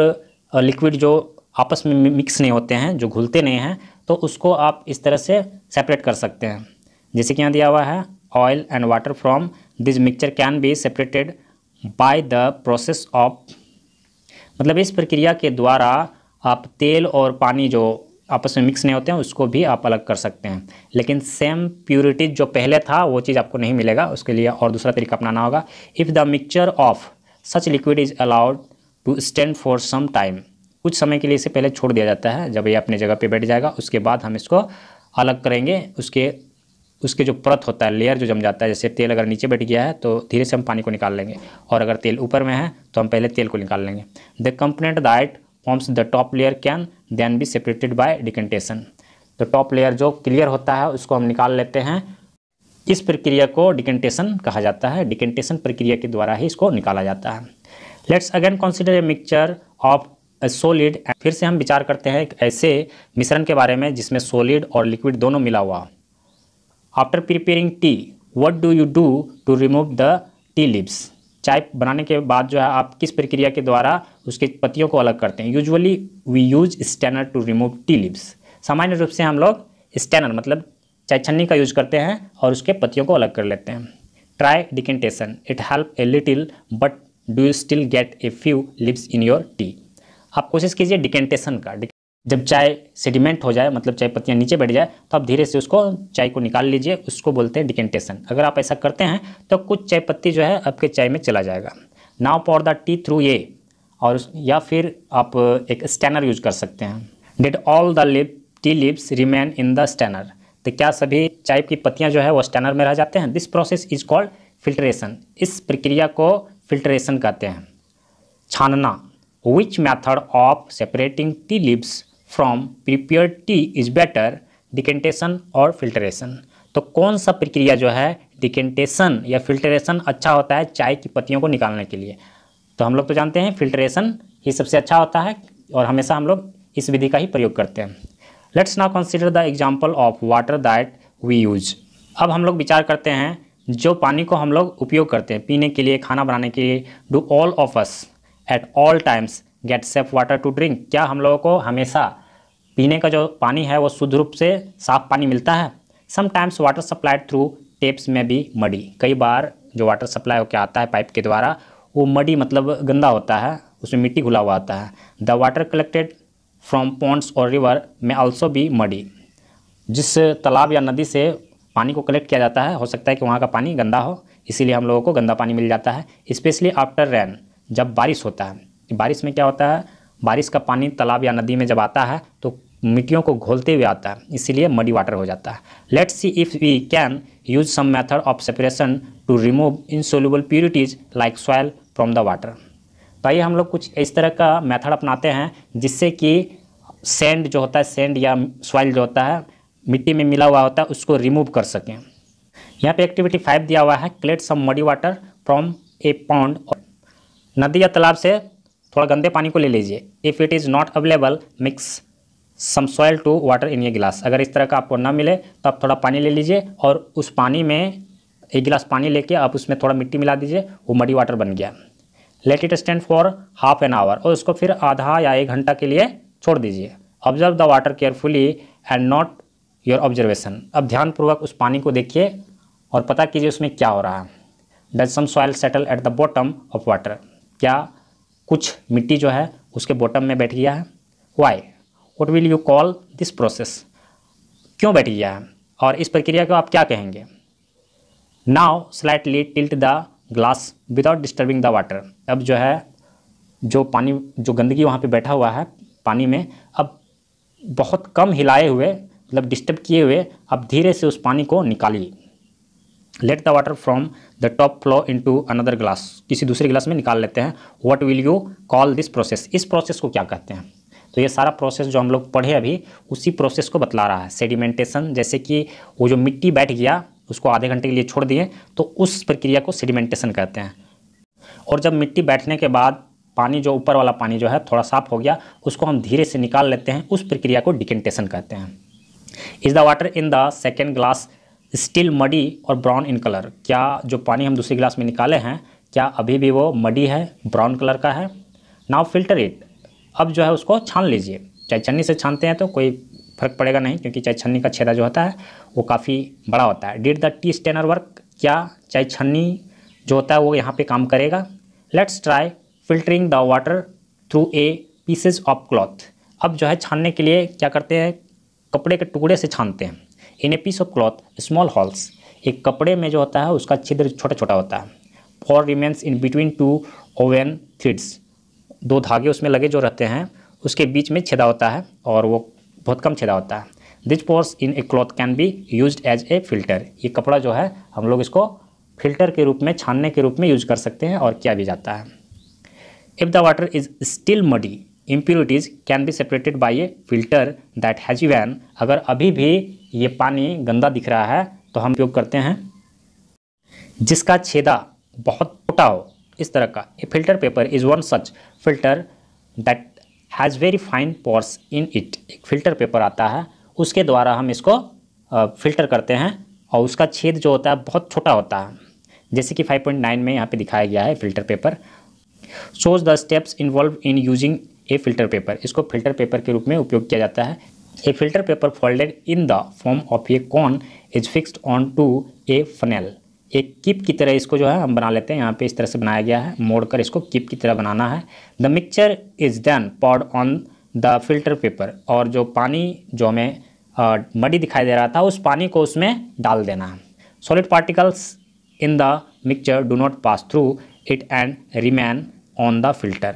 लिक्विड जो आपस में मिक्स नहीं होते हैं जो घुलते नहीं हैं तो उसको आप इस तरह से सेपरेट कर सकते हैं जैसे कि यहाँ दिया हुआ है oil and water from this mixture can be separated by the process of मतलब इस प्रक्रिया के द्वारा आप तेल और पानी जो आपस में मिक्स नहीं होते हैं उसको भी आप अलग कर सकते हैं लेकिन सेम प्योरिटी जो पहले था वो चीज़ आपको नहीं मिलेगा उसके लिए और दूसरा तरीका अपनाना होगा if the mixture of such liquid is allowed to stand for some time कुछ समय के लिए इसे पहले छोड़ दिया जाता है जब ये अपनी जगह पे बैठ जाएगा उसके बाद हम इसको अलग करेंगे उसके उसके जो परत होता है लेयर जो जम जाता है जैसे तेल अगर नीचे बैठ गया है तो धीरे से हम पानी को निकाल लेंगे और अगर तेल ऊपर में है तो हम पहले तेल को निकाल लेंगे the component that forms the top layer can then be separated by decantation तो टॉप लेयर जो क्लियर होता है उसको हम निकाल लेते हैं इस प्रक्रिया को डिकेंटेशन कहा जाता है डिकेंटेशन प्रक्रिया के द्वारा ही इसको निकाला जाता है let's again consider a mixture of solid फिर से हम विचार करते हैं एक ऐसे मिश्रण के बारे में जिसमें सोलिड और लिक्विड दोनों मिला हुआ after preparing tea what do you do to remove the tea leaves चाय बनाने के बाद जो है आप किस प्रक्रिया के द्वारा उसके पत्तियों को अलग करते हैं usually we use strainer to remove tea leaves सामान्य रूप से हम लोग स्टैनर मतलब चाय छन्नी का यूज करते हैं और उसके पत्तियों को अलग कर लेते हैं try decantation it help a little but do you still get a few leaves in your tea आप कोशिश कीजिए डिकेंटेशन का जब चाय सेडिमेंट हो जाए मतलब चाय पत्तियाँ नीचे बैठ जाए तो आप धीरे से उसको चाय को निकाल लीजिए उसको बोलते हैं डिकेंटेशन अगर आप ऐसा करते हैं तो कुछ चाय पत्ती जो है आपके चाय में चला जाएगा now pour the tea through ये और या फिर आप एक स्टैनर यूज कर सकते हैं did all the leaf tea leaves remain in the strainer तो क्या सभी चाय की पत्तियाँ जो है वो स्टैनर में रह जाते हैं this process is called filtration इस प्रक्रिया को फिल्ट्रेशन कहते हैं छानना which method of separating tea leaves from prepared tea is better decantation और फिल्ट्रेशन तो कौन सा प्रक्रिया जो है डिकेंटेशन या फिल्ट्रेशन अच्छा होता है चाय की पत्तियों को निकालने के लिए तो हम लोग तो जानते हैं फिल्ट्रेशन ही सबसे अच्छा होता है और हमेशा हम लोग इस विधि का ही प्रयोग करते हैं let's now consider the example of water that we use अब हम लोग विचार करते हैं जो पानी को हम लोग उपयोग करते हैं पीने के लिए खाना बनाने के लिए do all of us at all times get safe water to drink क्या हम लोगों को हमेशा पीने का जो पानी है वो शुद्ध रूप से साफ पानी मिलता है sometimes water supply through taps में भी मडी कई बार जो वाटर सप्लाई होकर आता है पाइप के द्वारा वो मडी मतलब गंदा होता है उसमें मिट्टी घुला हुआ आता है the water collected from ponds और रिवर में ऑल्सो भी मडी जिस तालाब या नदी से पानी को कलेक्ट किया जाता है हो सकता है कि वहाँ का पानी गंदा हो इसीलिए हम लोगों को गंदा पानी मिल जाता है स्पेशली आफ्टर रेन जब बारिश होता है बारिश में क्या होता है बारिश का पानी तालाब या नदी में जब आता है तो मिट्टियों को घोलते हुए आता है इसीलिए मडी वाटर हो जाता है let's see if we can use some method of separation to remove insoluble impurities like soil from the water तो आइए हम लोग कुछ इस तरह का मेथड अपनाते हैं जिससे कि सेंड जो होता है सेंड या सॉइल जो होता है मिट्टी में मिला हुआ होता है उसको रिमूव कर सकें यहाँ पे एक्टिविटी फाइव दिया हुआ है collect some muddy water from a pond नदी या तालाब से थोड़ा गंदे पानी को ले लीजिए if it is not available mix some soil to water in a glass अगर इस तरह का आपको ना मिले तो आप थोड़ा पानी ले लीजिए और उस पानी में एक गिलास पानी लेके आप उसमें थोड़ा मिट्टी मिला दीजिए वो मडी वाटर बन गया let it stand for half an hour और उसको फिर आधा या एक घंटा के लिए छोड़ दीजिए observe the water carefully and note your observation अब ध्यानपूर्वक उस पानी को देखिए और पता कीजिए उसमें क्या हो रहा है does some soil settle at the bottom of water क्या कुछ मिट्टी जो है उसके बॉटम में बैठ गया है why what will you call this process क्यों बैठ गया है और इस प्रक्रिया को आप क्या कहेंगे now slightly tilt the glass without disturbing the water अब जो है जो पानी जो गंदगी वहाँ पे बैठा हुआ है पानी में अब बहुत कम हिलाए हुए मतलब डिस्टर्ब किए हुए अब धीरे से उस पानी को निकालिए let the water from the top flow into another glass किसी दूसरे ग्लास में निकाल लेते हैं what will you call this process इस प्रोसेस को क्या कहते हैं तो ये सारा प्रोसेस जो हम लोग पढ़े अभी उसी प्रोसेस को बतला रहा है सेडिमेंटेशन जैसे कि वो जो मिट्टी बैठ गया उसको आधे घंटे के लिए छोड़ दिए तो उस प्रक्रिया को सेडिमेंटेशन कहते हैं और जब मिट्टी बैठने के बाद पानी जो ऊपर वाला पानी जो है थोड़ा साफ हो गया उसको हम धीरे से निकाल लेते हैं उस प्रक्रिया को डिकेंटेशन कहते हैं is the water in the second glass still muddy और ब्राउन इन कलर क्या जो पानी हम दूसरी गिलास में निकाले हैं क्या अभी भी वो मडी है ब्राउन कलर का है नाउ फिल्टर इट अब जो है उसको छान लीजिए चाहे छन्नी से छानते हैं तो कोई फर्क पड़ेगा नहीं क्योंकि चाय छन्नी का छेदा जो होता है वो काफ़ी बड़ा होता है did the tea strainer work क्या चाय छन्नी जो होता है वो यहाँ पे काम करेगा let's try filtering the water through a pieces of cloth अब जो है छानने के लिए क्या करते हैं कपड़े के टुकड़े से छानते हैं in a piece of cloth small holes एक कपड़े में जो होता है उसका छिद्र छोटा छोटा होता है pores remains in between two woven threads दो धागे उसमें लगे जो रहते हैं उसके बीच में छेदा होता है और वो बहुत कम छेदा होता है this pores in a cloth can be use as a filter ये कपड़ा जो है हम लोग इसको फिल्टर के रूप में छानने के रूप में यूज कर सकते हैं और किया भी जाता है if the water is still muddy impurities can be separated by a filter that has even अगर अभी भी ये पानी गंदा दिख रहा है तो हम उपयोग करते हैं जिसका छेदा बहुत छोटा हो इस तरह का a filter paper is one such filter that has very fine pores in it एक फिल्टर पेपर आता है उसके द्वारा हम इसको फिल्टर करते हैं और उसका छेद जो होता है बहुत छोटा होता है जैसे कि 5.9 में यहाँ पे दिखाया गया है filter paper shows the steps involve in using a filter paper इसको फिल्टर पेपर के रूप में उपयोग किया जाता है a filter paper folded in the form of a cone is fixed on to a funnel एक किप की तरह इसको जो है हम बना लेते हैं यहाँ पे इस तरह से बनाया गया है मोड़ कर इसको किप की तरह बनाना है the mixture is then poured on the filter paper और जो पानी जो हमें मडी दिखाई दे रहा था उस पानी को उसमें डाल देना है solid particles in the mixture do not pass through it and remain on the filter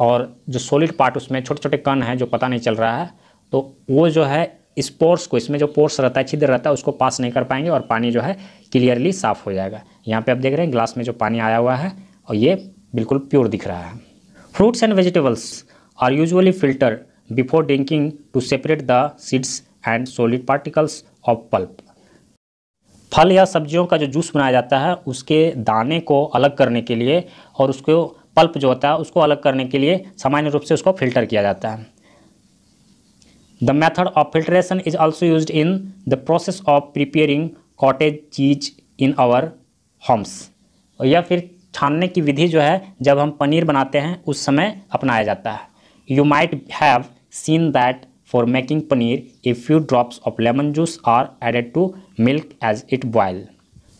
और जो सॉलिड पार्ट उसमें छोटे छोटे कण हैं जो पता नहीं चल रहा है तो वो जो है इस पोर्स को इसमें जो पोर्स रहता है छिद्र रहता है उसको पास नहीं कर पाएंगे और पानी जो है क्लियरली साफ़ हो जाएगा यहाँ पे आप देख रहे हैं ग्लास में जो पानी आया हुआ है और ये बिल्कुल प्योर दिख रहा है fruits and vegetables are usually filter before drinking to separate the seeds and solid particles of pulp फल या सब्जियों का जो जूस बनाया जाता है उसके दाने को अलग करने के लिए और उसको पल्प जो होता है उसको अलग करने के लिए सामान्य रूप से उसको फिल्टर किया जाता है the method of filtration is also use in the process of preparing cottage cheese in our Holmes या फिर छानने की विधि जो है जब हम पनीर बनाते हैं उस समय अपनाया जाता है you might have seen that for making paneer a few drops of lemon juice are added to milk as it boil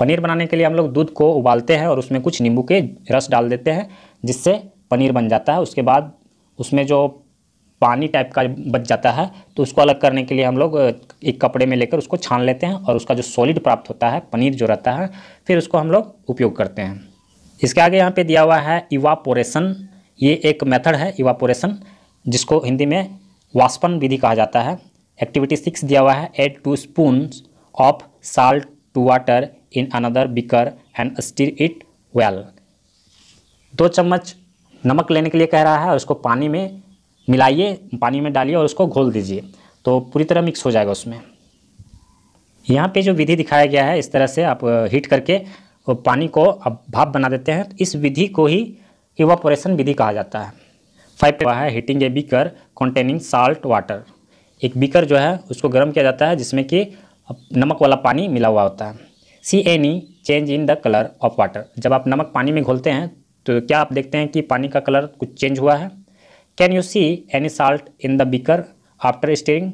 paneer बनाने के लिए हम लोग दूध को उबालते हैं और उसमें कुछ नींबू के रस डाल देते हैं जिससे पनीर बन जाता है उसके बाद उसमें जो पानी टाइप का बच जाता है तो उसको अलग करने के लिए हम लोग एक कपड़े में लेकर उसको छान लेते हैं और उसका जो सॉलिड प्राप्त होता है पनीर जो रहता है फिर उसको हम लोग उपयोग करते हैं इसके आगे यहाँ पे दिया हुआ है इवापोरेशन ये एक मेथड है इवापोरेशन जिसको हिंदी में वाष्पन विधि कहा जाता है एक्टिविटी सिक्स दिया हुआ है add two spoon of salt to water in another beaker and stir it well दो चम्मच नमक लेने के लिए कह रहा है उसको पानी में मिलाइए पानी में डालिए और उसको घोल दीजिए तो पूरी तरह मिक्स हो जाएगा उसमें यहाँ पे जो विधि दिखाया गया है इस तरह से आप हीट करके पानी को अब भाप बना देते हैं तो इस विधि को ही इवापोरेशन विधि कहा जाता है फाइव है heating a beaker containing salt water एक बीकर जो है उसको गर्म किया जाता है जिसमें कि नमक वाला पानी मिला हुआ होता है see any change in the colour of water जब आप नमक पानी में घोलते हैं तो क्या आप देखते हैं कि पानी का कलर कुछ चेंज हुआ है can you see any salt in the beaker after stirring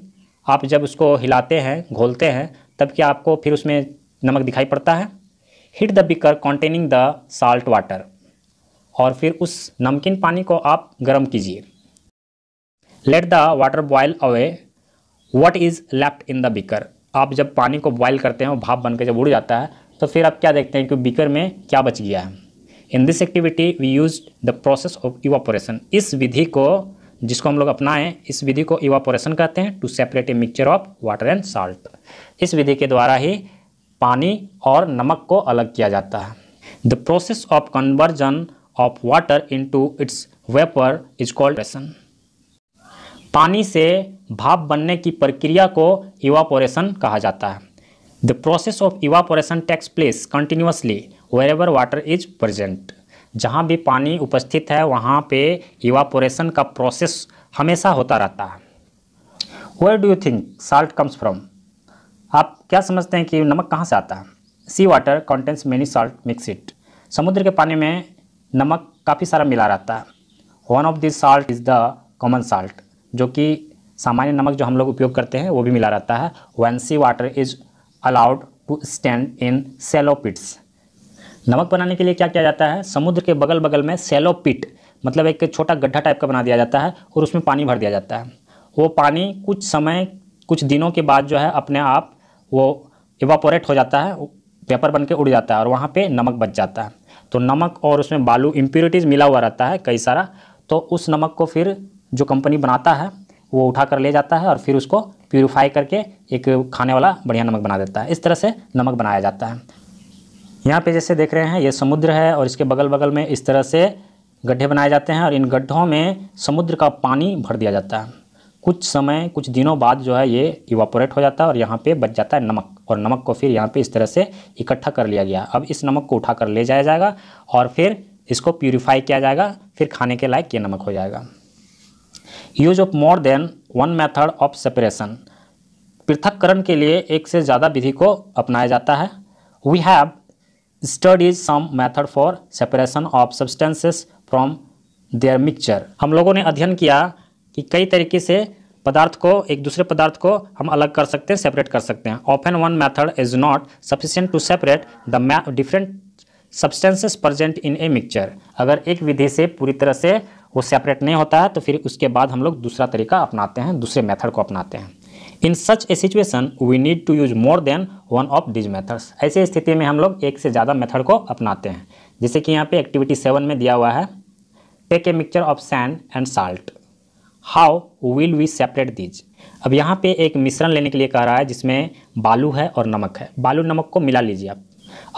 आप जब उसको हिलाते हैं घोलते हैं तब क्या आपको फिर उसमें नमक दिखाई पड़ता है heat the beaker containing the salt water और फिर उस नमकीन पानी को आप गर्म कीजिए let the water boil away what is left in the beaker आप जब पानी को बॉयल करते हैं वो भाप बन के जब उड़ जाता है तो फिर आप क्या देखते हैं कि बीकर में क्या बच गया है in this activity we use the process of evaporation इस विधि को जिसको हम लोग अपनाएं इस विधि को इवापोरेशन कहते हैं to separate a mixture of water and salt इस विधि के द्वारा ही पानी और नमक को अलग किया जाता है the process of conversion of water to its vapour is called पानी से भाप बनने की प्रक्रिया को इवापोरेशन कहा जाता है the process of evaporation takes place continuously wherever water is present जहाँ भी पानी उपस्थित है वहाँ पे इवापोरेशन का प्रोसेस हमेशा होता रहता है where do you think salt comes from आप क्या समझते हैं कि नमक कहाँ से आता है sea water contains many salt mix it समुद्र के पानी में नमक काफ़ी सारा मिला रहता है one of this salt is the common salt जो कि सामान्य नमक जो हम लोग उपयोग करते हैं वो भी मिला रहता है when sea water is allowed to stand in shallow pits नमक बनाने के लिए क्या किया जाता है समुद्र के बगल बगल में सेलो पिट मतलब एक छोटा गड्ढा टाइप का बना दिया जाता है और उसमें पानी भर दिया जाता है वो पानी कुछ समय कुछ दिनों के बाद जो है अपने आप वो एवापोरेट हो जाता है पेपर बन के उड़ जाता है और वहाँ पे नमक बच जाता है तो नमक और उसमें बालू इम्प्योरिटीज़ मिला हुआ रहता है कई सारा तो उस नमक को फिर जो कंपनी बनाता है वो उठा कर ले जाता है और फिर उसको प्योरीफाई करके एक खाने वाला बढ़िया नमक बना देता है इस तरह से नमक बनाया जाता है यहाँ पे जैसे देख रहे हैं ये समुद्र है और इसके बगल बगल में इस तरह से गड्ढे बनाए जाते हैं और इन गड्ढों में समुद्र का पानी भर दिया जाता है कुछ समय कुछ दिनों बाद जो है ये इवापोरेट हो जाता है और यहाँ पे बच जाता है नमक और नमक को फिर यहाँ पे इस तरह से इकट्ठा कर लिया गया अब इस नमक को उठा कर ले जाया जाएगा और फिर इसको प्योरीफाई किया जाएगा फिर खाने के लायक ये नमक हो जाएगा use of more than one method of separation पृथककरण के लिए एक से ज़्यादा विधि को अपनाया जाता है we have studies some method for separation of substances from their mixture हम लोगों ने अध्ययन किया कि कई तरीके से पदार्थ को एक दूसरे पदार्थ को हम अलग कर सकते हैं सेपरेट कर सकते हैं ऑफ एंड one method is not sufficient to separate the different substances present in a mixture अगर एक विधि से पूरी तरह से वो सेपरेट नहीं होता है तो फिर उसके बाद हम लोग दूसरा तरीका अपनाते हैं दूसरे मेथड को अपनाते हैं in such a situation we need to use more than one of these methods ऐसे स्थिति में हम लोग एक से ज़्यादा मेथड को अपनाते हैं जैसे कि यहाँ पे एक्टिविटी सेवन में दिया हुआ है take a mixture of sand and salt how will we separate these अब यहाँ पे एक मिश्रण लेने के लिए कह रहा है जिसमें बालू है और नमक है बालू नमक को मिला लीजिए आप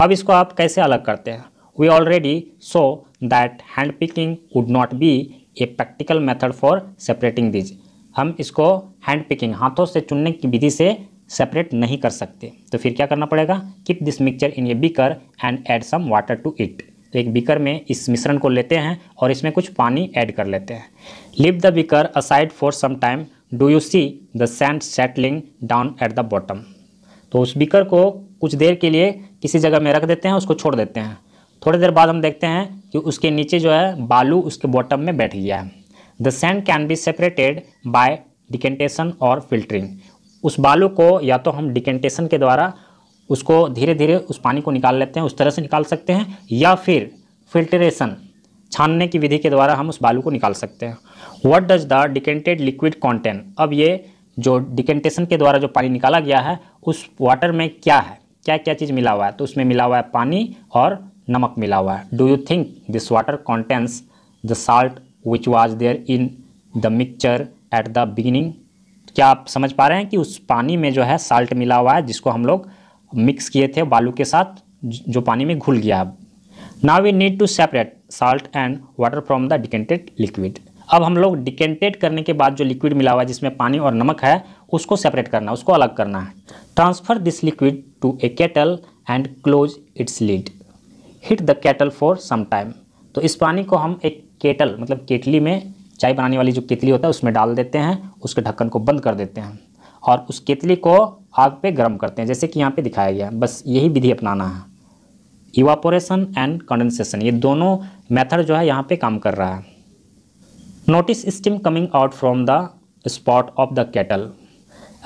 अब इसको आप कैसे अलग करते हैं we already saw that hand picking would not be a practical method for separating these हम इसको हैंड पिकिंग हाथों से चुनने की विधि से सेपरेट नहीं कर सकते तो फिर क्या करना पड़ेगा keep this mixture in a beaker and add some water to it तो एक बीकर में इस मिश्रण को लेते हैं और इसमें कुछ पानी ऐड कर लेते हैं leave the beaker aside for some time do you see the sand settling down at the bottom तो उस बीकर को कुछ देर के लिए किसी जगह में रख देते हैं उसको छोड़ देते हैं थोड़ी देर बाद हम देखते हैं कि उसके नीचे जो है बालू उसके बॉटम में बैठ गया है the sand can be separated by decantation और फिल्टरिंग उस बालू को या तो हम डिकेंटेशन के द्वारा उसको धीरे धीरे उस पानी को निकाल लेते हैं उस तरह से निकाल सकते हैं या फिर फिल्टरेशन छानने की विधि के द्वारा हम उस बालू को निकाल सकते हैं what does the decanted liquid contain अब ये जो डिकेंटेशन के द्वारा जो पानी निकाला गया है उस वाटर में क्या है क्या क्या चीज़ मिला हुआ है तो उसमें मिला हुआ है पानी और नमक मिला हुआ है do you think this water contains the salt which was there in the mixture at the beginning क्या आप समझ पा रहे हैं कि उस पानी में जो है साल्ट मिला हुआ है जिसको हम लोग मिक्स किए थे बालू के साथ जो पानी में घुल गया अब now we need to separate salt and water from the decanted liquid अब हम लोग डिकेंटेड करने के बाद जो लिक्विड मिला हुआ है जिसमें पानी और नमक है उसको सेपरेट करना है उसको अलग करना है transfer this liquid to a kettle and close its lid heat the kettle for some time तो इस पानी को हम एक केटल मतलब केटली में चाय बनाने वाली जो केतली होता है उसमें डाल देते हैं उसके ढक्कन को बंद कर देते हैं और उस केतली को आग पे गर्म करते हैं जैसे कि यहाँ पे दिखाया गया बस यही विधि अपनाना है इवापोरेशन एंड कंडेंसेशन ये दोनों मेथड जो है यहाँ पे काम कर रहा है notice steam coming out from the spout of the kettle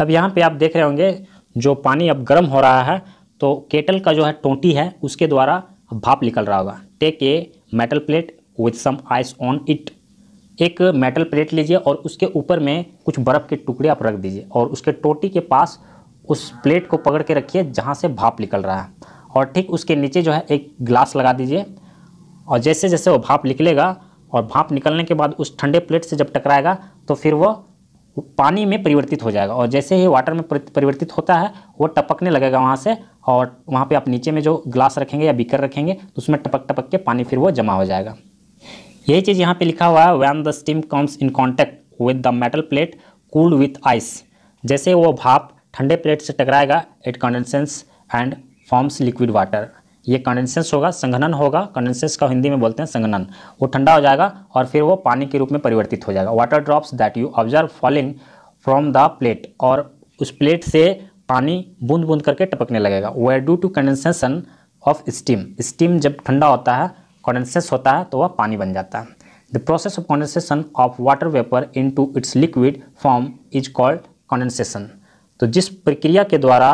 अब यहाँ पे आप देख रहे होंगे जो पानी अब गर्म हो रहा है तो केटल का जो है टोटी है उसके द्वारा भाप निकल रहा होगा take a metal plate with some ice on it एक मेटल प्लेट लीजिए और उसके ऊपर में कुछ बर्फ़ के टुकड़े आप रख दीजिए और उसके टोटी के पास उस प्लेट को पकड़ के रखिए जहाँ से भाप निकल रहा है और ठीक उसके नीचे जो है एक ग्लास लगा दीजिए और जैसे जैसे वो भाप निकलेगा और भाप निकलने के बाद उस ठंडे प्लेट से जब टकराएगा तो फिर वह पानी में परिवर्तित हो जाएगा और जैसे ही वाटर में परिवर्तित होता है वो टपकने लगेगा वहाँ से और वहाँ पे आप नीचे में जो ग्लास रखेंगे या बीकर रखेंगे तो उसमें टपक टपक के पानी फिर वो जमा हो जाएगा यही चीज़ यहाँ पे लिखा हुआ है when the steam comes in contact with the metal plate cooled with ice जैसे वो भाप ठंडे प्लेट से टकराएगा it condenses and forms liquid water ये कंडेंसेंस होगा संघनन होगा कंडेंसेंस का हिंदी में बोलते हैं संघनन वो ठंडा हो जाएगा और फिर वो पानी के रूप में परिवर्तित हो जाएगा water drops that you observe falling from the plate और उस प्लेट से पानी बूंद बूंद करके टपकने लगेगा were due to condensation of steam steam जब ठंडा होता है कॉन्डेंसेस होता है तो वह पानी बन जाता है the process of condensation of water vapour into its liquid form is called condensation तो जिस प्रक्रिया के द्वारा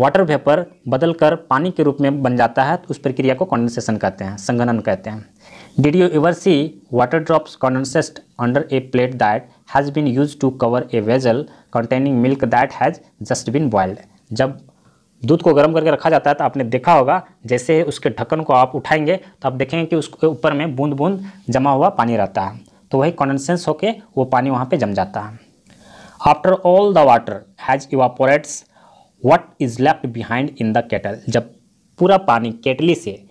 वाटर वेपर बदल कर पानी के रूप में बन जाता है तो उस प्रक्रिया को कॉन्डेंसेशन कहते हैं संगनन कहते हैं did you ever see water drops condensed under a plate that has been use to cover a vessel containing milk that has just been boiled जब दूध को गर्म करके रखा जाता है तो आपने देखा होगा जैसे उसके ढक्कन को आप उठाएंगे तो आप देखेंगे कि उसके ऊपर में बूंद बूंद जमा हुआ पानी रहता है तो वही कॉन्डेंसेंस होकर वो पानी वहाँ पर जम जाता है after all the water has evaporates what is left behind in the kettle जब पूरा पानी केटली से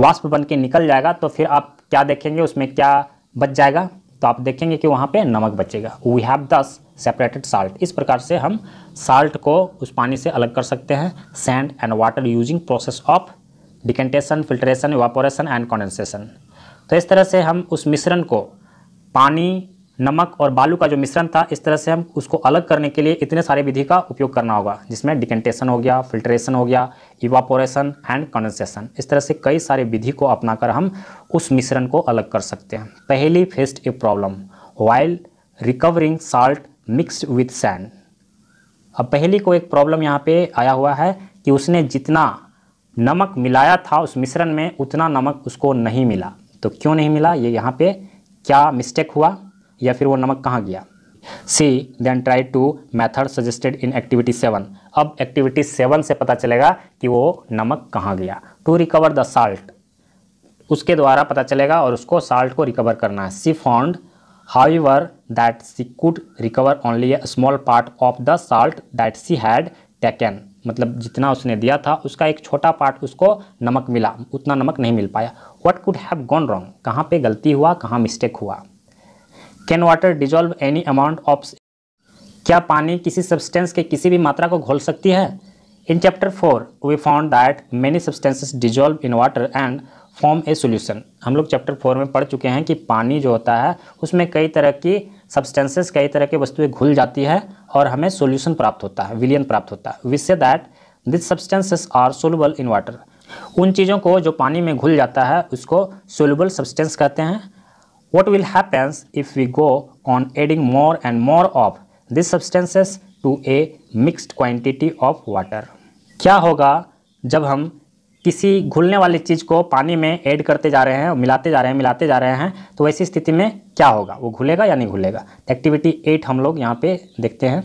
वाष्प बन के निकल जाएगा तो फिर आप क्या देखेंगे उसमें क्या बच जाएगा तो आप देखेंगे कि वहाँ पे नमक बचेगा we have thus separated salt इस प्रकार से हम साल्ट को उस पानी से अलग कर सकते हैं sand and water using process of decantation filtration evaporation and condensation तो इस तरह से हम उस मिश्रण को पानी नमक और बालू का जो मिश्रण था इस तरह से हम उसको अलग करने के लिए इतने सारे विधि का उपयोग करना होगा जिसमें डिकेंटेशन हो गया फिल्ट्रेशन हो गया इवापोरेशन एंड कंडेंसेशन इस तरह से कई सारे विधि को अपनाकर हम उस मिश्रण को अलग कर सकते हैं Paheli faced a problem while recovering salt mixed with sand अब पहली को एक प्रॉब्लम यहाँ पर आया हुआ है कि उसने जितना नमक मिलाया था उस मिश्रण में उतना नमक उसको नहीं मिला तो क्यों नहीं मिला ये यहाँ पर क्या मिस्टेक हुआ या फिर वो नमक कहाँ गया she then try to method suggested in activity seven अब एक्टिविटी सेवन से पता चलेगा कि वो नमक कहाँ गया टू रिकवर द साल्ट उसके द्वारा पता चलेगा और उसको साल्ट को रिकवर करना है she found however that she could recover only a small part of the salt that she had taken मतलब जितना उसने दिया था उसका एक छोटा पार्ट उसको नमक मिला उतना नमक नहीं मिल पाया what could have gone wrong कहाँ पे गलती हुआ कहाँ मिस्टेक हुआ can water dissolve any amount of क्या पानी किसी सब्सटेंस के किसी भी मात्रा को घोल सकती है in chapter four we found that many substances dissolve in water and form a solution हम लोग चैप्टर फोर में पढ़ चुके हैं कि पानी जो होता है उसमें कई तरह की सब्सटेंसेस कई तरह की वस्तुएं घुल जाती है और हमें सोल्यूशन प्राप्त होता है विलियन प्राप्त होता है say that this substances are soluble in water उन चीज़ों को जो पानी में घुल जाता है उसको सोलबल सब्सटेंस कहते हैं What will happens if we go on adding more and more of these substances to a mixed quantity of water? क्या होगा जब हम किसी घुलने वाली चीज़ को पानी में ऐड करते जा रहे हैं मिलाते जा रहे हैं मिलाते जा रहे हैं तो ऐसी स्थिति में क्या होगा वो घुलेगा या नहीं घुलेगा एक्टिविटी एट हम लोग यहाँ पे देखते हैं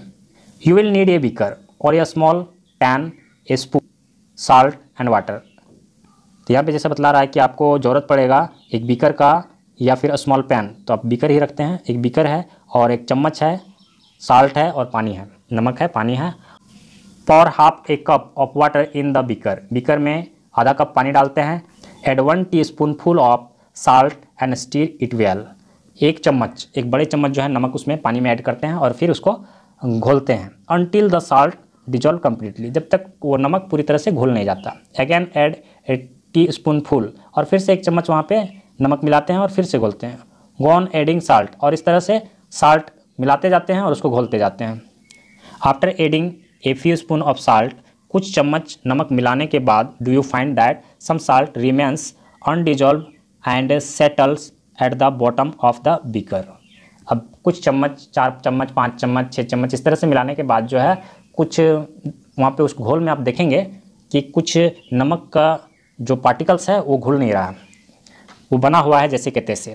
you will need a beaker और a small pan a spoon salt and water तो यहाँ पे जैसे बतला रहा है कि आपको ज़रूरत पड़ेगा एक बीकर का या फिर स्मॉल पैन तो आप बीकर ही रखते हैं एक बीकर है और एक चम्मच है साल्ट है और पानी है नमक है पानी है pour half a cup of water in the beaker beaker में आधा कप पानी डालते हैं add one teaspoonful of salt and stir it well एक चम्मच एक बड़े चम्मच जो है नमक उसमें पानी में ऐड करते हैं और फिर उसको घोलते हैं until the salt dissolve completely जब तक वो नमक पूरी तरह से घुल नहीं जाता again add a teaspoonful और फिर से एक चम्मच वहाँ पे नमक मिलाते हैं और फिर से घोलते हैं गॉन एडिंग साल्ट और इस तरह से साल्ट मिलाते जाते हैं और उसको घोलते जाते हैं after adding a few spoon of salt कुछ चम्मच नमक मिलाने के बाद do you find that some salt remains undissolved and settles at the bottom of the beaker अब कुछ चम्मच चार चम्मच पाँच चम्मच छः चम्मच इस तरह से मिलाने के बाद जो है कुछ वहाँ पे उस घोल में आप देखेंगे कि कुछ नमक का जो पार्टिकल्स है वो घुल नहीं रहा है वो बना हुआ है जैसे कि तैसे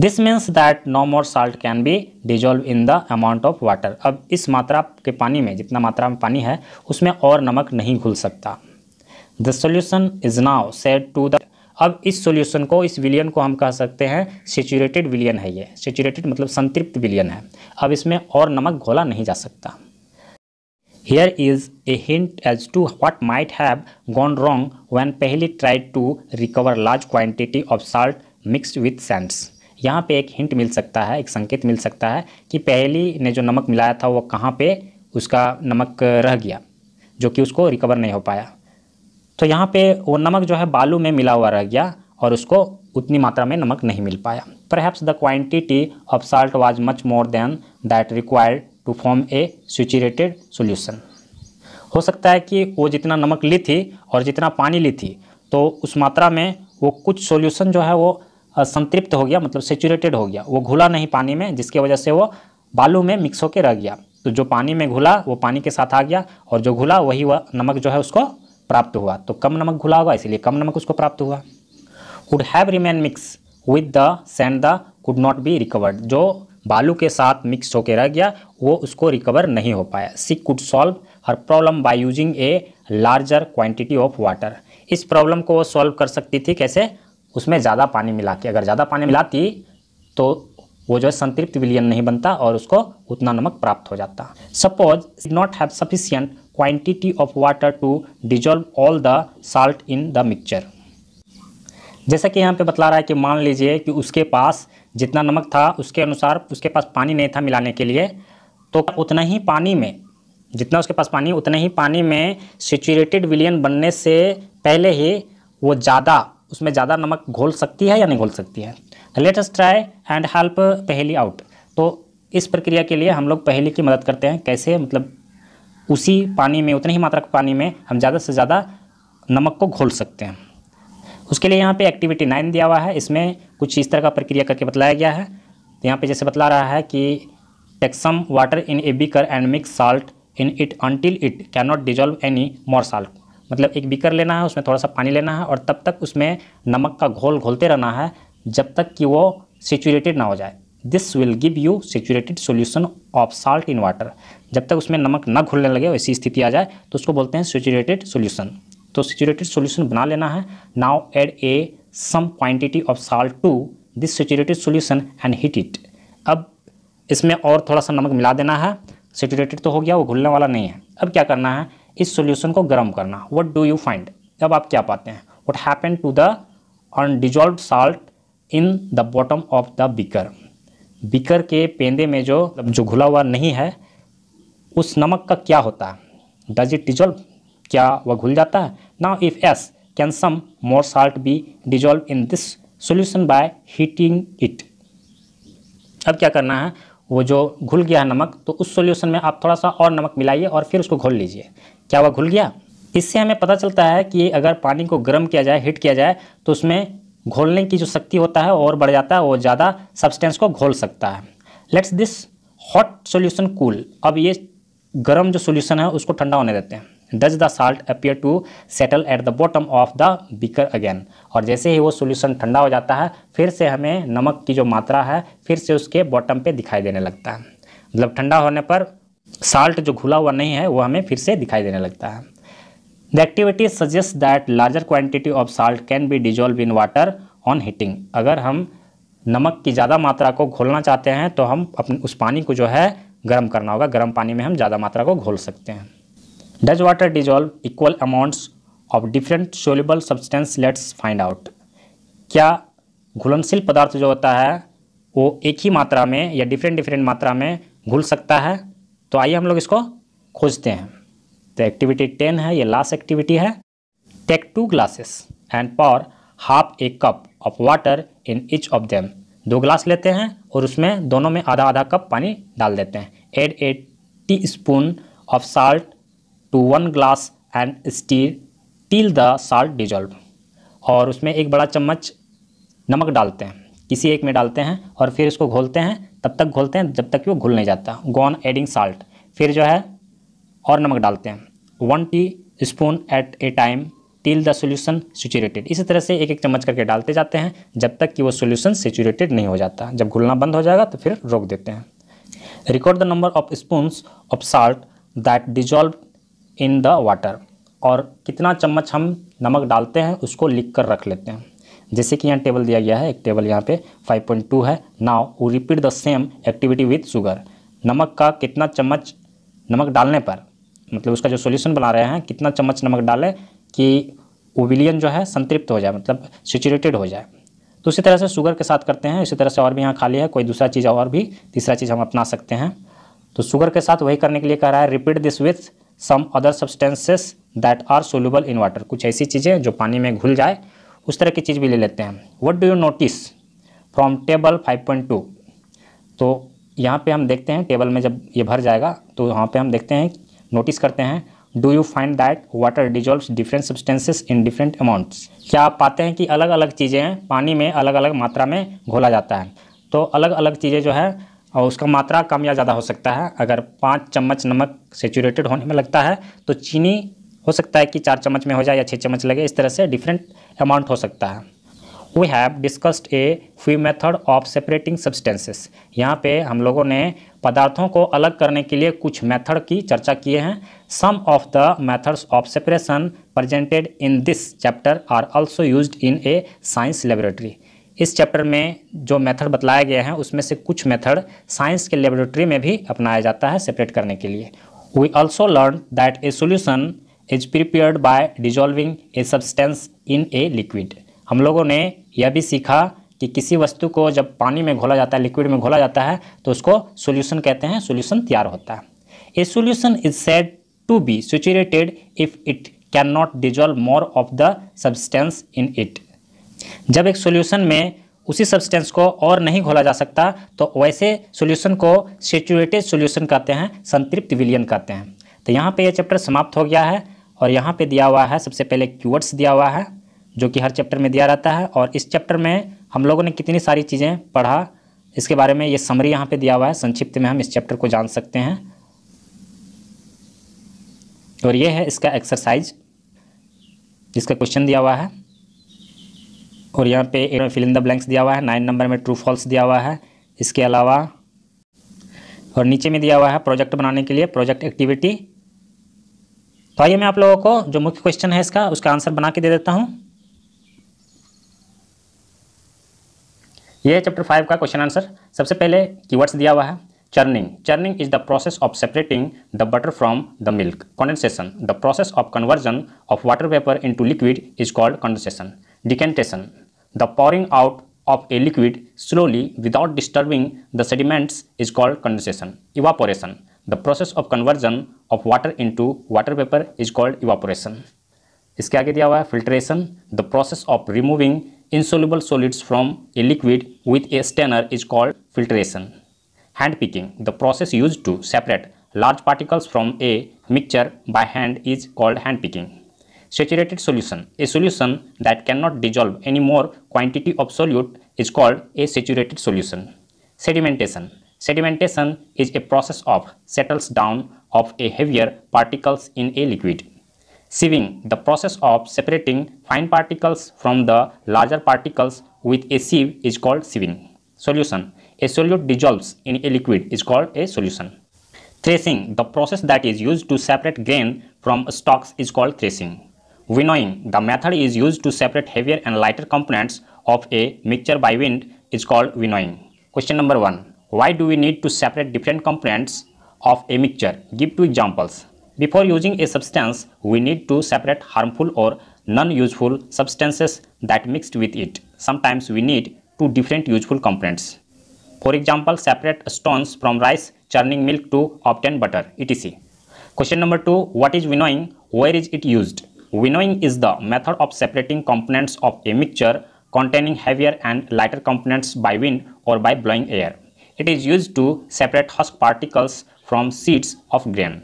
this means that no more salt can be dissolve in the amount of water अब इस मात्रा के पानी में जितना मात्रा में पानी है उसमें और नमक नहीं घुल सकता the solution is now saturated अब इस सोल्यूशन को इस विलियन को हम कह सकते हैं सेचूरेटेड विलियन है ये सेचूरेटेड मतलब संतृप्त विलियन है अब इसमें और नमक घोला नहीं जा सकता Here is a hint as to what might have gone wrong when Pehli tried to recover large quantity of salt mixed with sands. यहाँ पे एक हिंट मिल सकता है एक संकेत मिल सकता है कि पहली ने जो नमक मिलाया था वो कहाँ पे उसका नमक रह गया जो कि उसको रिकवर नहीं हो पाया तो यहाँ पे वो नमक जो है बालू में मिला हुआ रह गया और उसको उतनी मात्रा में नमक नहीं मिल पाया perhaps the quantity of salt was much more than that required to form a saturated solution हो सकता है कि वो जितना नमक ली थी और जितना पानी ली थी तो उस मात्रा में वो कुछ सोल्यूशन जो है वो संतृप्त हो गया मतलब सेचूरेटेड हो गया वो घुला नहीं पानी में जिसकी वजह से वो बालू में मिक्स होकर रह गया तो जो पानी में घुला वो पानी के साथ आ गया और जो घुला वही वह नमक जो है उसको प्राप्त हुआ तो कम नमक घुला होगा इसीलिए कम नमक उसको प्राप्त हुआ would have remain mix with the sand the could not be recovered जो बालू के साथ मिक्स होकर रह गया वो उसको रिकवर नहीं हो पाया she could solve her problem by using a larger quantity of water इस प्रॉब्लम को वो सॉल्व कर सकती थी कैसे उसमें ज़्यादा पानी मिला के अगर ज़्यादा पानी मिलाती तो वो जो है संतृप्त विलियन नहीं बनता और उसको उतना नमक प्राप्त हो जाता suppose not have sufficient quantity of water to dissolve all the salt in the mixture जैसा कि यहाँ पे बता रहा है कि मान लीजिए कि उसके पास जितना नमक था उसके अनुसार उसके पास पानी नहीं था मिलाने के लिए तो उतना ही पानी में जितना उसके पास पानी उतना ही पानी में सेचुरेटेड विलियन बनने से पहले ही वो ज़्यादा उसमें ज़्यादा नमक घोल सकती है या नहीं घोल सकती है let us try and help Paheli out तो इस प्रक्रिया के लिए हम लोग पहली की मदद करते हैं कैसे मतलब उसी पानी में उतनी ही मात्रा के पानी में हम ज़्यादा से ज़्यादा नमक को घोल सकते हैं उसके लिए यहाँ पे एक्टिविटी नाइन दिया हुआ है इसमें कुछ इस तरह का प्रक्रिया करके बतलाया गया है तो यहाँ पे जैसे बतला रहा है कि take some water in a beaker and mix salt in it until it can not dissolve any more salt मतलब एक बीकर लेना है उसमें थोड़ा सा पानी लेना है और तब तक उसमें नमक का घोल घोलते रहना है जब तक कि वो सेचूरेटेड ना हो जाए this will give you saturated solution of salt in water जब तक उसमें नमक ना घुलने लगे वैसी स्थिति आ जाए तो उसको बोलते हैं सेचूरेटेड सोल्यूशन तो सेचुरेटेड सोल्यूशन बना लेना है now add a some quantity of salt to this saturated solution and heat it अब इसमें और थोड़ा सा नमक मिला देना है सेचुरेटेड तो हो गया वो घुलने वाला नहीं है अब क्या करना है इस सोल्यूशन को गर्म करना वट डू यू फाइंड अब आप क्या पाते हैं what happen to the undissolved salt in the bottom of the beaker beaker के पेंदे में जो जो घुला हुआ नहीं है उस नमक का क्या होता है डज इट डिजॉल्व क्या वह घुल जाता है now if as can some more salt be dissolve in this solution by heating it अब क्या करना है वो जो घुल गया है नमक तो उस सोल्यूशन में आप थोड़ा सा और नमक मिलाइए और फिर उसको घोल लीजिए क्या वह घुल गया इससे हमें पता चलता है कि अगर पानी को गर्म किया जाए हीट किया जाए तो उसमें घोलने की जो शक्ति होता है और बढ़ जाता है वो ज़्यादा सब्सटेंस को घोल सकता है let's this hot solution cool अब ये गर्म जो सोल्यूशन है उसको ठंडा होने देते हैं does the salt appear to settle at the bottom of the beaker again और जैसे ही वो सोल्यूशन ठंडा हो जाता है फिर से हमें नमक की जो मात्रा है फिर से उसके बॉटम पे दिखाई देने लगता है मतलब ठंडा होने पर साल्ट जो घुला हुआ नहीं है वो हमें फिर से दिखाई देने लगता है the activity suggest that larger quantity of salt can be dissolve in water on heating अगर हम नमक की ज़्यादा मात्रा को घोलना चाहते हैं तो हम अपने उस पानी को जो है गर्म करना होगा गर्म पानी में हम ज़्यादा मात्रा को घोल सकते हैं Does water dissolve equal amounts of different soluble substance? Let's find out. क्या घुलनशील पदार्थ जो होता है वो एक ही मात्रा में या डिफरेंट डिफरेंट मात्रा में घुल सकता है तो आइए हम लोग इसको खोजते हैं तो एक्टिविटी टेन है ये लास्ट एक्टिविटी है take two glasses and pour half a cup of water in each of them दो ग्लास लेते हैं और उसमें दोनों में आधा आधा कप पानी डाल देते हैं add a teaspoon of salt to one glass and stir till the salt dissolve और उसमें एक बड़ा चम्मच नमक डालते हैं किसी एक में डालते हैं और फिर इसको घोलते हैं तब तक घोलते हैं जब तक कि वो घुल नहीं जाता गॉन एडिंग साल्ट फिर जो है और नमक डालते हैं one teaspoon at a time till the solution saturated इसी तरह से एक एक चम्मच करके डालते जाते हैं जब तक कि वो सोल्यूशन सेचूरेटेड नहीं हो जाता जब घुलना बंद हो जाएगा तो फिर रोक देते हैं record the number of spoon of salt that dissolve in the water और कितना चम्मच हम नमक डालते हैं उसको लिख कर रख लेते हैं जैसे कि यहाँ टेबल दिया गया है एक टेबल यहाँ पे 5.2 है now we repeat the same activity with sugar नमक का कितना चम्मच नमक डालने पर मतलब उसका जो सॉल्यूशन बना रहे हैं कितना चम्मच नमक डालें कि ओविलियन जो है संतृप्त हो जाए मतलब सिचुरेटेड हो जाए तो उसी तरह से शुगर के साथ करते हैं इसी तरह से और भी यहाँ खाली है कोई दूसरा चीज़ और भी तीसरा चीज़ हम अपना सकते हैं तो शुगर के साथ वही करने के लिए कह रहा है repeat this with some other substances that are soluble in water कुछ ऐसी चीज़ें जो पानी में घुल जाए उस तरह की चीज़ भी ले लेते हैं what do you notice from table 5.2 तो यहाँ पे हम देखते हैं टेबल में जब ये भर जाएगा तो यहाँ पे हम देखते हैं नोटिस करते हैं do you find that water dissolve different substances in different amounts क्या आप पाते हैं कि अलग अलग चीज़ें पानी में अलग अलग मात्रा में घोला जाता है तो अलग अलग चीज़ें जो है और उसका मात्रा कम या ज़्यादा हो सकता है अगर पाँच चम्मच नमक सेचूरेटेड होने में लगता है तो चीनी हो सकता है कि चार चम्मच में हो जाए या छः चम्मच लगे इस तरह से डिफरेंट अमाउंट हो सकता है we have discussed a few method of separating substances यहाँ पे हम लोगों ने पदार्थों को अलग करने के लिए कुछ मेथड की चर्चा किए हैं some of the methods of separation presented in this chapter are also use in a science laboratory इस चैप्टर में जो मेथड बतलाया गया है उसमें से कुछ मेथड साइंस के लेबोरेटरी में भी अपनाया जाता है सेपरेट करने के लिए we also learn that a solution is prepared by dissolving a substance in a liquid हम लोगों ने यह भी सीखा कि किसी वस्तु को जब पानी में घोला जाता है लिक्विड में घोला जाता है तो उसको सोल्यूशन कहते हैं सोल्यूशन तैयार होता है a solution is said to be saturated if it can not dissolve more of the substance in it जब एक सॉल्यूशन में उसी सब्सटेंस को और नहीं घोला जा सकता तो वैसे सॉल्यूशन को सेचुरेटेड सॉल्यूशन कहते हैं संतृप्त विलियन कहते हैं तो यहाँ पे ये यह चैप्टर समाप्त हो गया है और यहाँ पे दिया हुआ है सबसे पहले क्यूवर्ड्स दिया हुआ है जो कि हर चैप्टर में दिया रहता है और इस चैप्टर में हम लोगों ने कितनी सारी चीज़ें पढ़ा इसके बारे में ये समरी यहाँ पर दिया हुआ है संक्षिप्त में हम इस चैप्टर को जान सकते हैं और ये है इसका एक्सरसाइज जिसका क्वेश्चन दिया हुआ है और यहाँ पे फिलिंग द ब्लैंक्स दिया हुआ है नाइन नंबर में ट्रू फॉल्स दिया हुआ है इसके अलावा और नीचे में दिया हुआ है प्रोजेक्ट बनाने के लिए प्रोजेक्ट एक्टिविटी तो आइए मैं आप लोगों को जो मुख्य क्वेश्चन है इसका उसका आंसर बना के दे देता हूँ यह है चैप्टर फाइव का क्वेश्चन आंसर सबसे पहले कीवर्ड्स दिया हुआ है churning churning is the process of separating the butter from the milk condensation the process of conversion of water vapour into liquid is called condensation decantation The pouring out of a liquid slowly without disturbing the sediments is called condensation, evaporation. The process of conversion of water into water vapor is called evaporation. इसके आगे दिया हुआ है filtration the process of insoluble solids from a liquid with a strainer is called filtration. Hand picking, the process used to separate large particles from a mixture by hand is called hand picking saturated solution. A solution that cannot dissolve any more quantity of solute is called a saturated solution. Sedimentation. Sedimentation is a process of settles down of a heavier particles in a liquid. Sieving, the process of separating fine particles from the larger particles with a sieve is called sieving. Solution, a solute dissolves in a liquid is called a solution. Threshing, the process that is used to separate grain from stalks is called threshing. Winnowing. The method is used to separate heavier and lighter components of a mixture by wind is called winnowing. Question number 1. Why do we need to separate different components of a mixture? Give two examples. Before using a substance, we need to separate harmful or non-useful substances that mixed with it. Sometimes we need two different useful components. For example, separate stones from rice, churning milk to obtain butter, etc. Question number 2. What is winnowing? Where is it used? Winnowing is the method of separating components of a mixture containing heavier and lighter components by wind or by blowing air. It is used to separate husk particles from seeds of grain.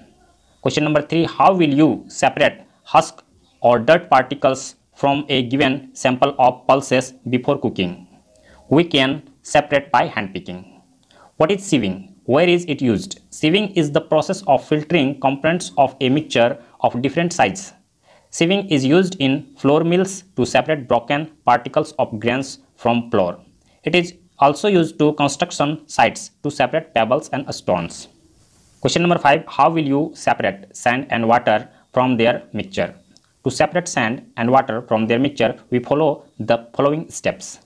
Question number 3. How will you separate husk or dirt particles from a given sample of pulses before cooking? We can separate by handpicking. What is sieving? Where is it used? Sieving is the process of filtering components of a mixture of different sizes Sieving is used in flour mills to separate broken particles of grains from flour. It is also used to construction sites to separate pebbles and stones. Question number 5. How will you separate sand and water from their mixture? To separate sand and water from their mixture, we follow the following steps.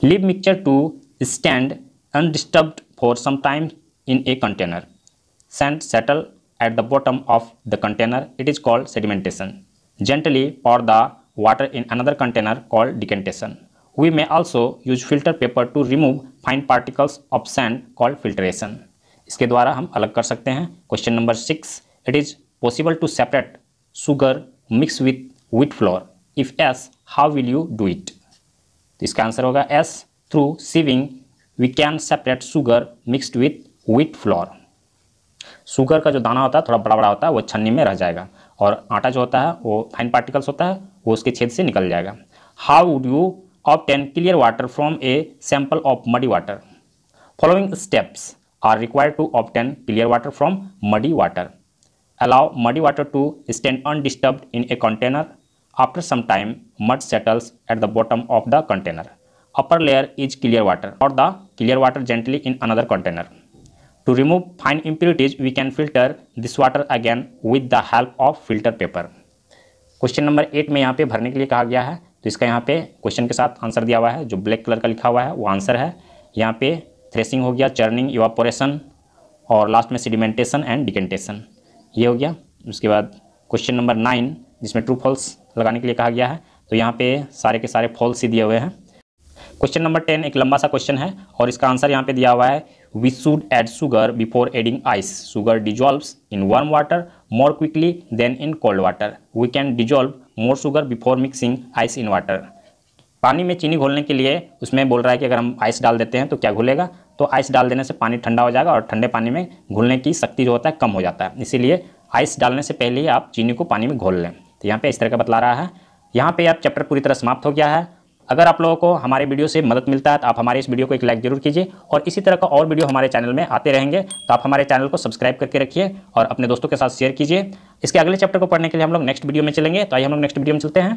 Leave mixture to stand undisturbed for some time in a container. Sand settle at the bottom of the container. It is called sedimentation. gently pour the water in another container called decantation. We may also use filter paper to remove fine particles of sand called filtration. इसके द्वारा हम अलग कर सकते हैं question number six it is possible to separate sugar mix with wheat flour? If yes, how will you do it? तो इसका answer होगा S through sieving we can separate sugar mixed with wheat flour. Sugar का जो दाना होता है थोड़ा बड़ा बड़ा होता है वो छन्नी में रह जाएगा और आटा जो होता है वो फाइन पार्टिकल्स होता है वो उसके छेद से निकल जाएगा how would you obtain clear water from a sample of muddy water following steps are required to obtain clear water from muddy water allow muddy water to stand undisturbed in a container after some time mud settles at the bottom of the container upper layer is clear water और the clear water gently in another container To remove fine impurities, we can filter this water again with the help of filter paper. Question number eight में यहाँ पे भरने के लिए कहा गया है तो इसका यहाँ पे क्वेश्चन के साथ आंसर दिया हुआ है जो ब्लैक कलर का लिखा हुआ है वो आंसर है यहाँ पे थ्रेसिंग हो गया चर्निंग इवापोरेशन और लास्ट में सीडिमेंटेशन एंड डिकेंटेशन ये हो गया उसके बाद क्वेश्चन नंबर नाइन जिसमें ट्रू फॉल्स लगाने के लिए कहा गया है तो यहाँ पे सारे के सारे फॉल्स ही दिए हुए हैं क्वेश्चन नंबर टेन एक लंबा सा क्वेश्चन है और इसका आंसर यहाँ पे दिया हुआ है we should add sugar before adding ice. Sugar dissolves in warm water more quickly than in cold water. We can dissolve more sugar before mixing ice in water. पानी में चीनी घोलने के लिए उसमें बोल रहा है कि अगर हम आइस डाल देते हैं तो क्या घुलेगा तो आइस डाल देने से पानी ठंडा हो जाएगा और ठंडे पानी में घुलने की शक्ति जो होता है कम हो जाता है इसीलिए आइस डालने से पहले ही आप चीनी को पानी में घोल लें तो यहाँ पे इस तरह का बतला रहा है यहाँ पे आप चैप्टर पूरी तरह समाप्त हो गया है अगर आप लोगों को हमारे वीडियो से मदद मिलता है तो आप हमारे इस वीडियो को एक लाइक जरूर कीजिए और इसी तरह का और वीडियो हमारे चैनल में आते रहेंगे तो आप हमारे चैनल को सब्सक्राइब करके रखिए और अपने दोस्तों के साथ शेयर कीजिए इसके अगले चैप्टर को पढ़ने के लिए हम लोग नेक्स्ट वीडियो में चलेंगे तो आइए हम लोग नेक्स्ट वीडियो में चलते हैं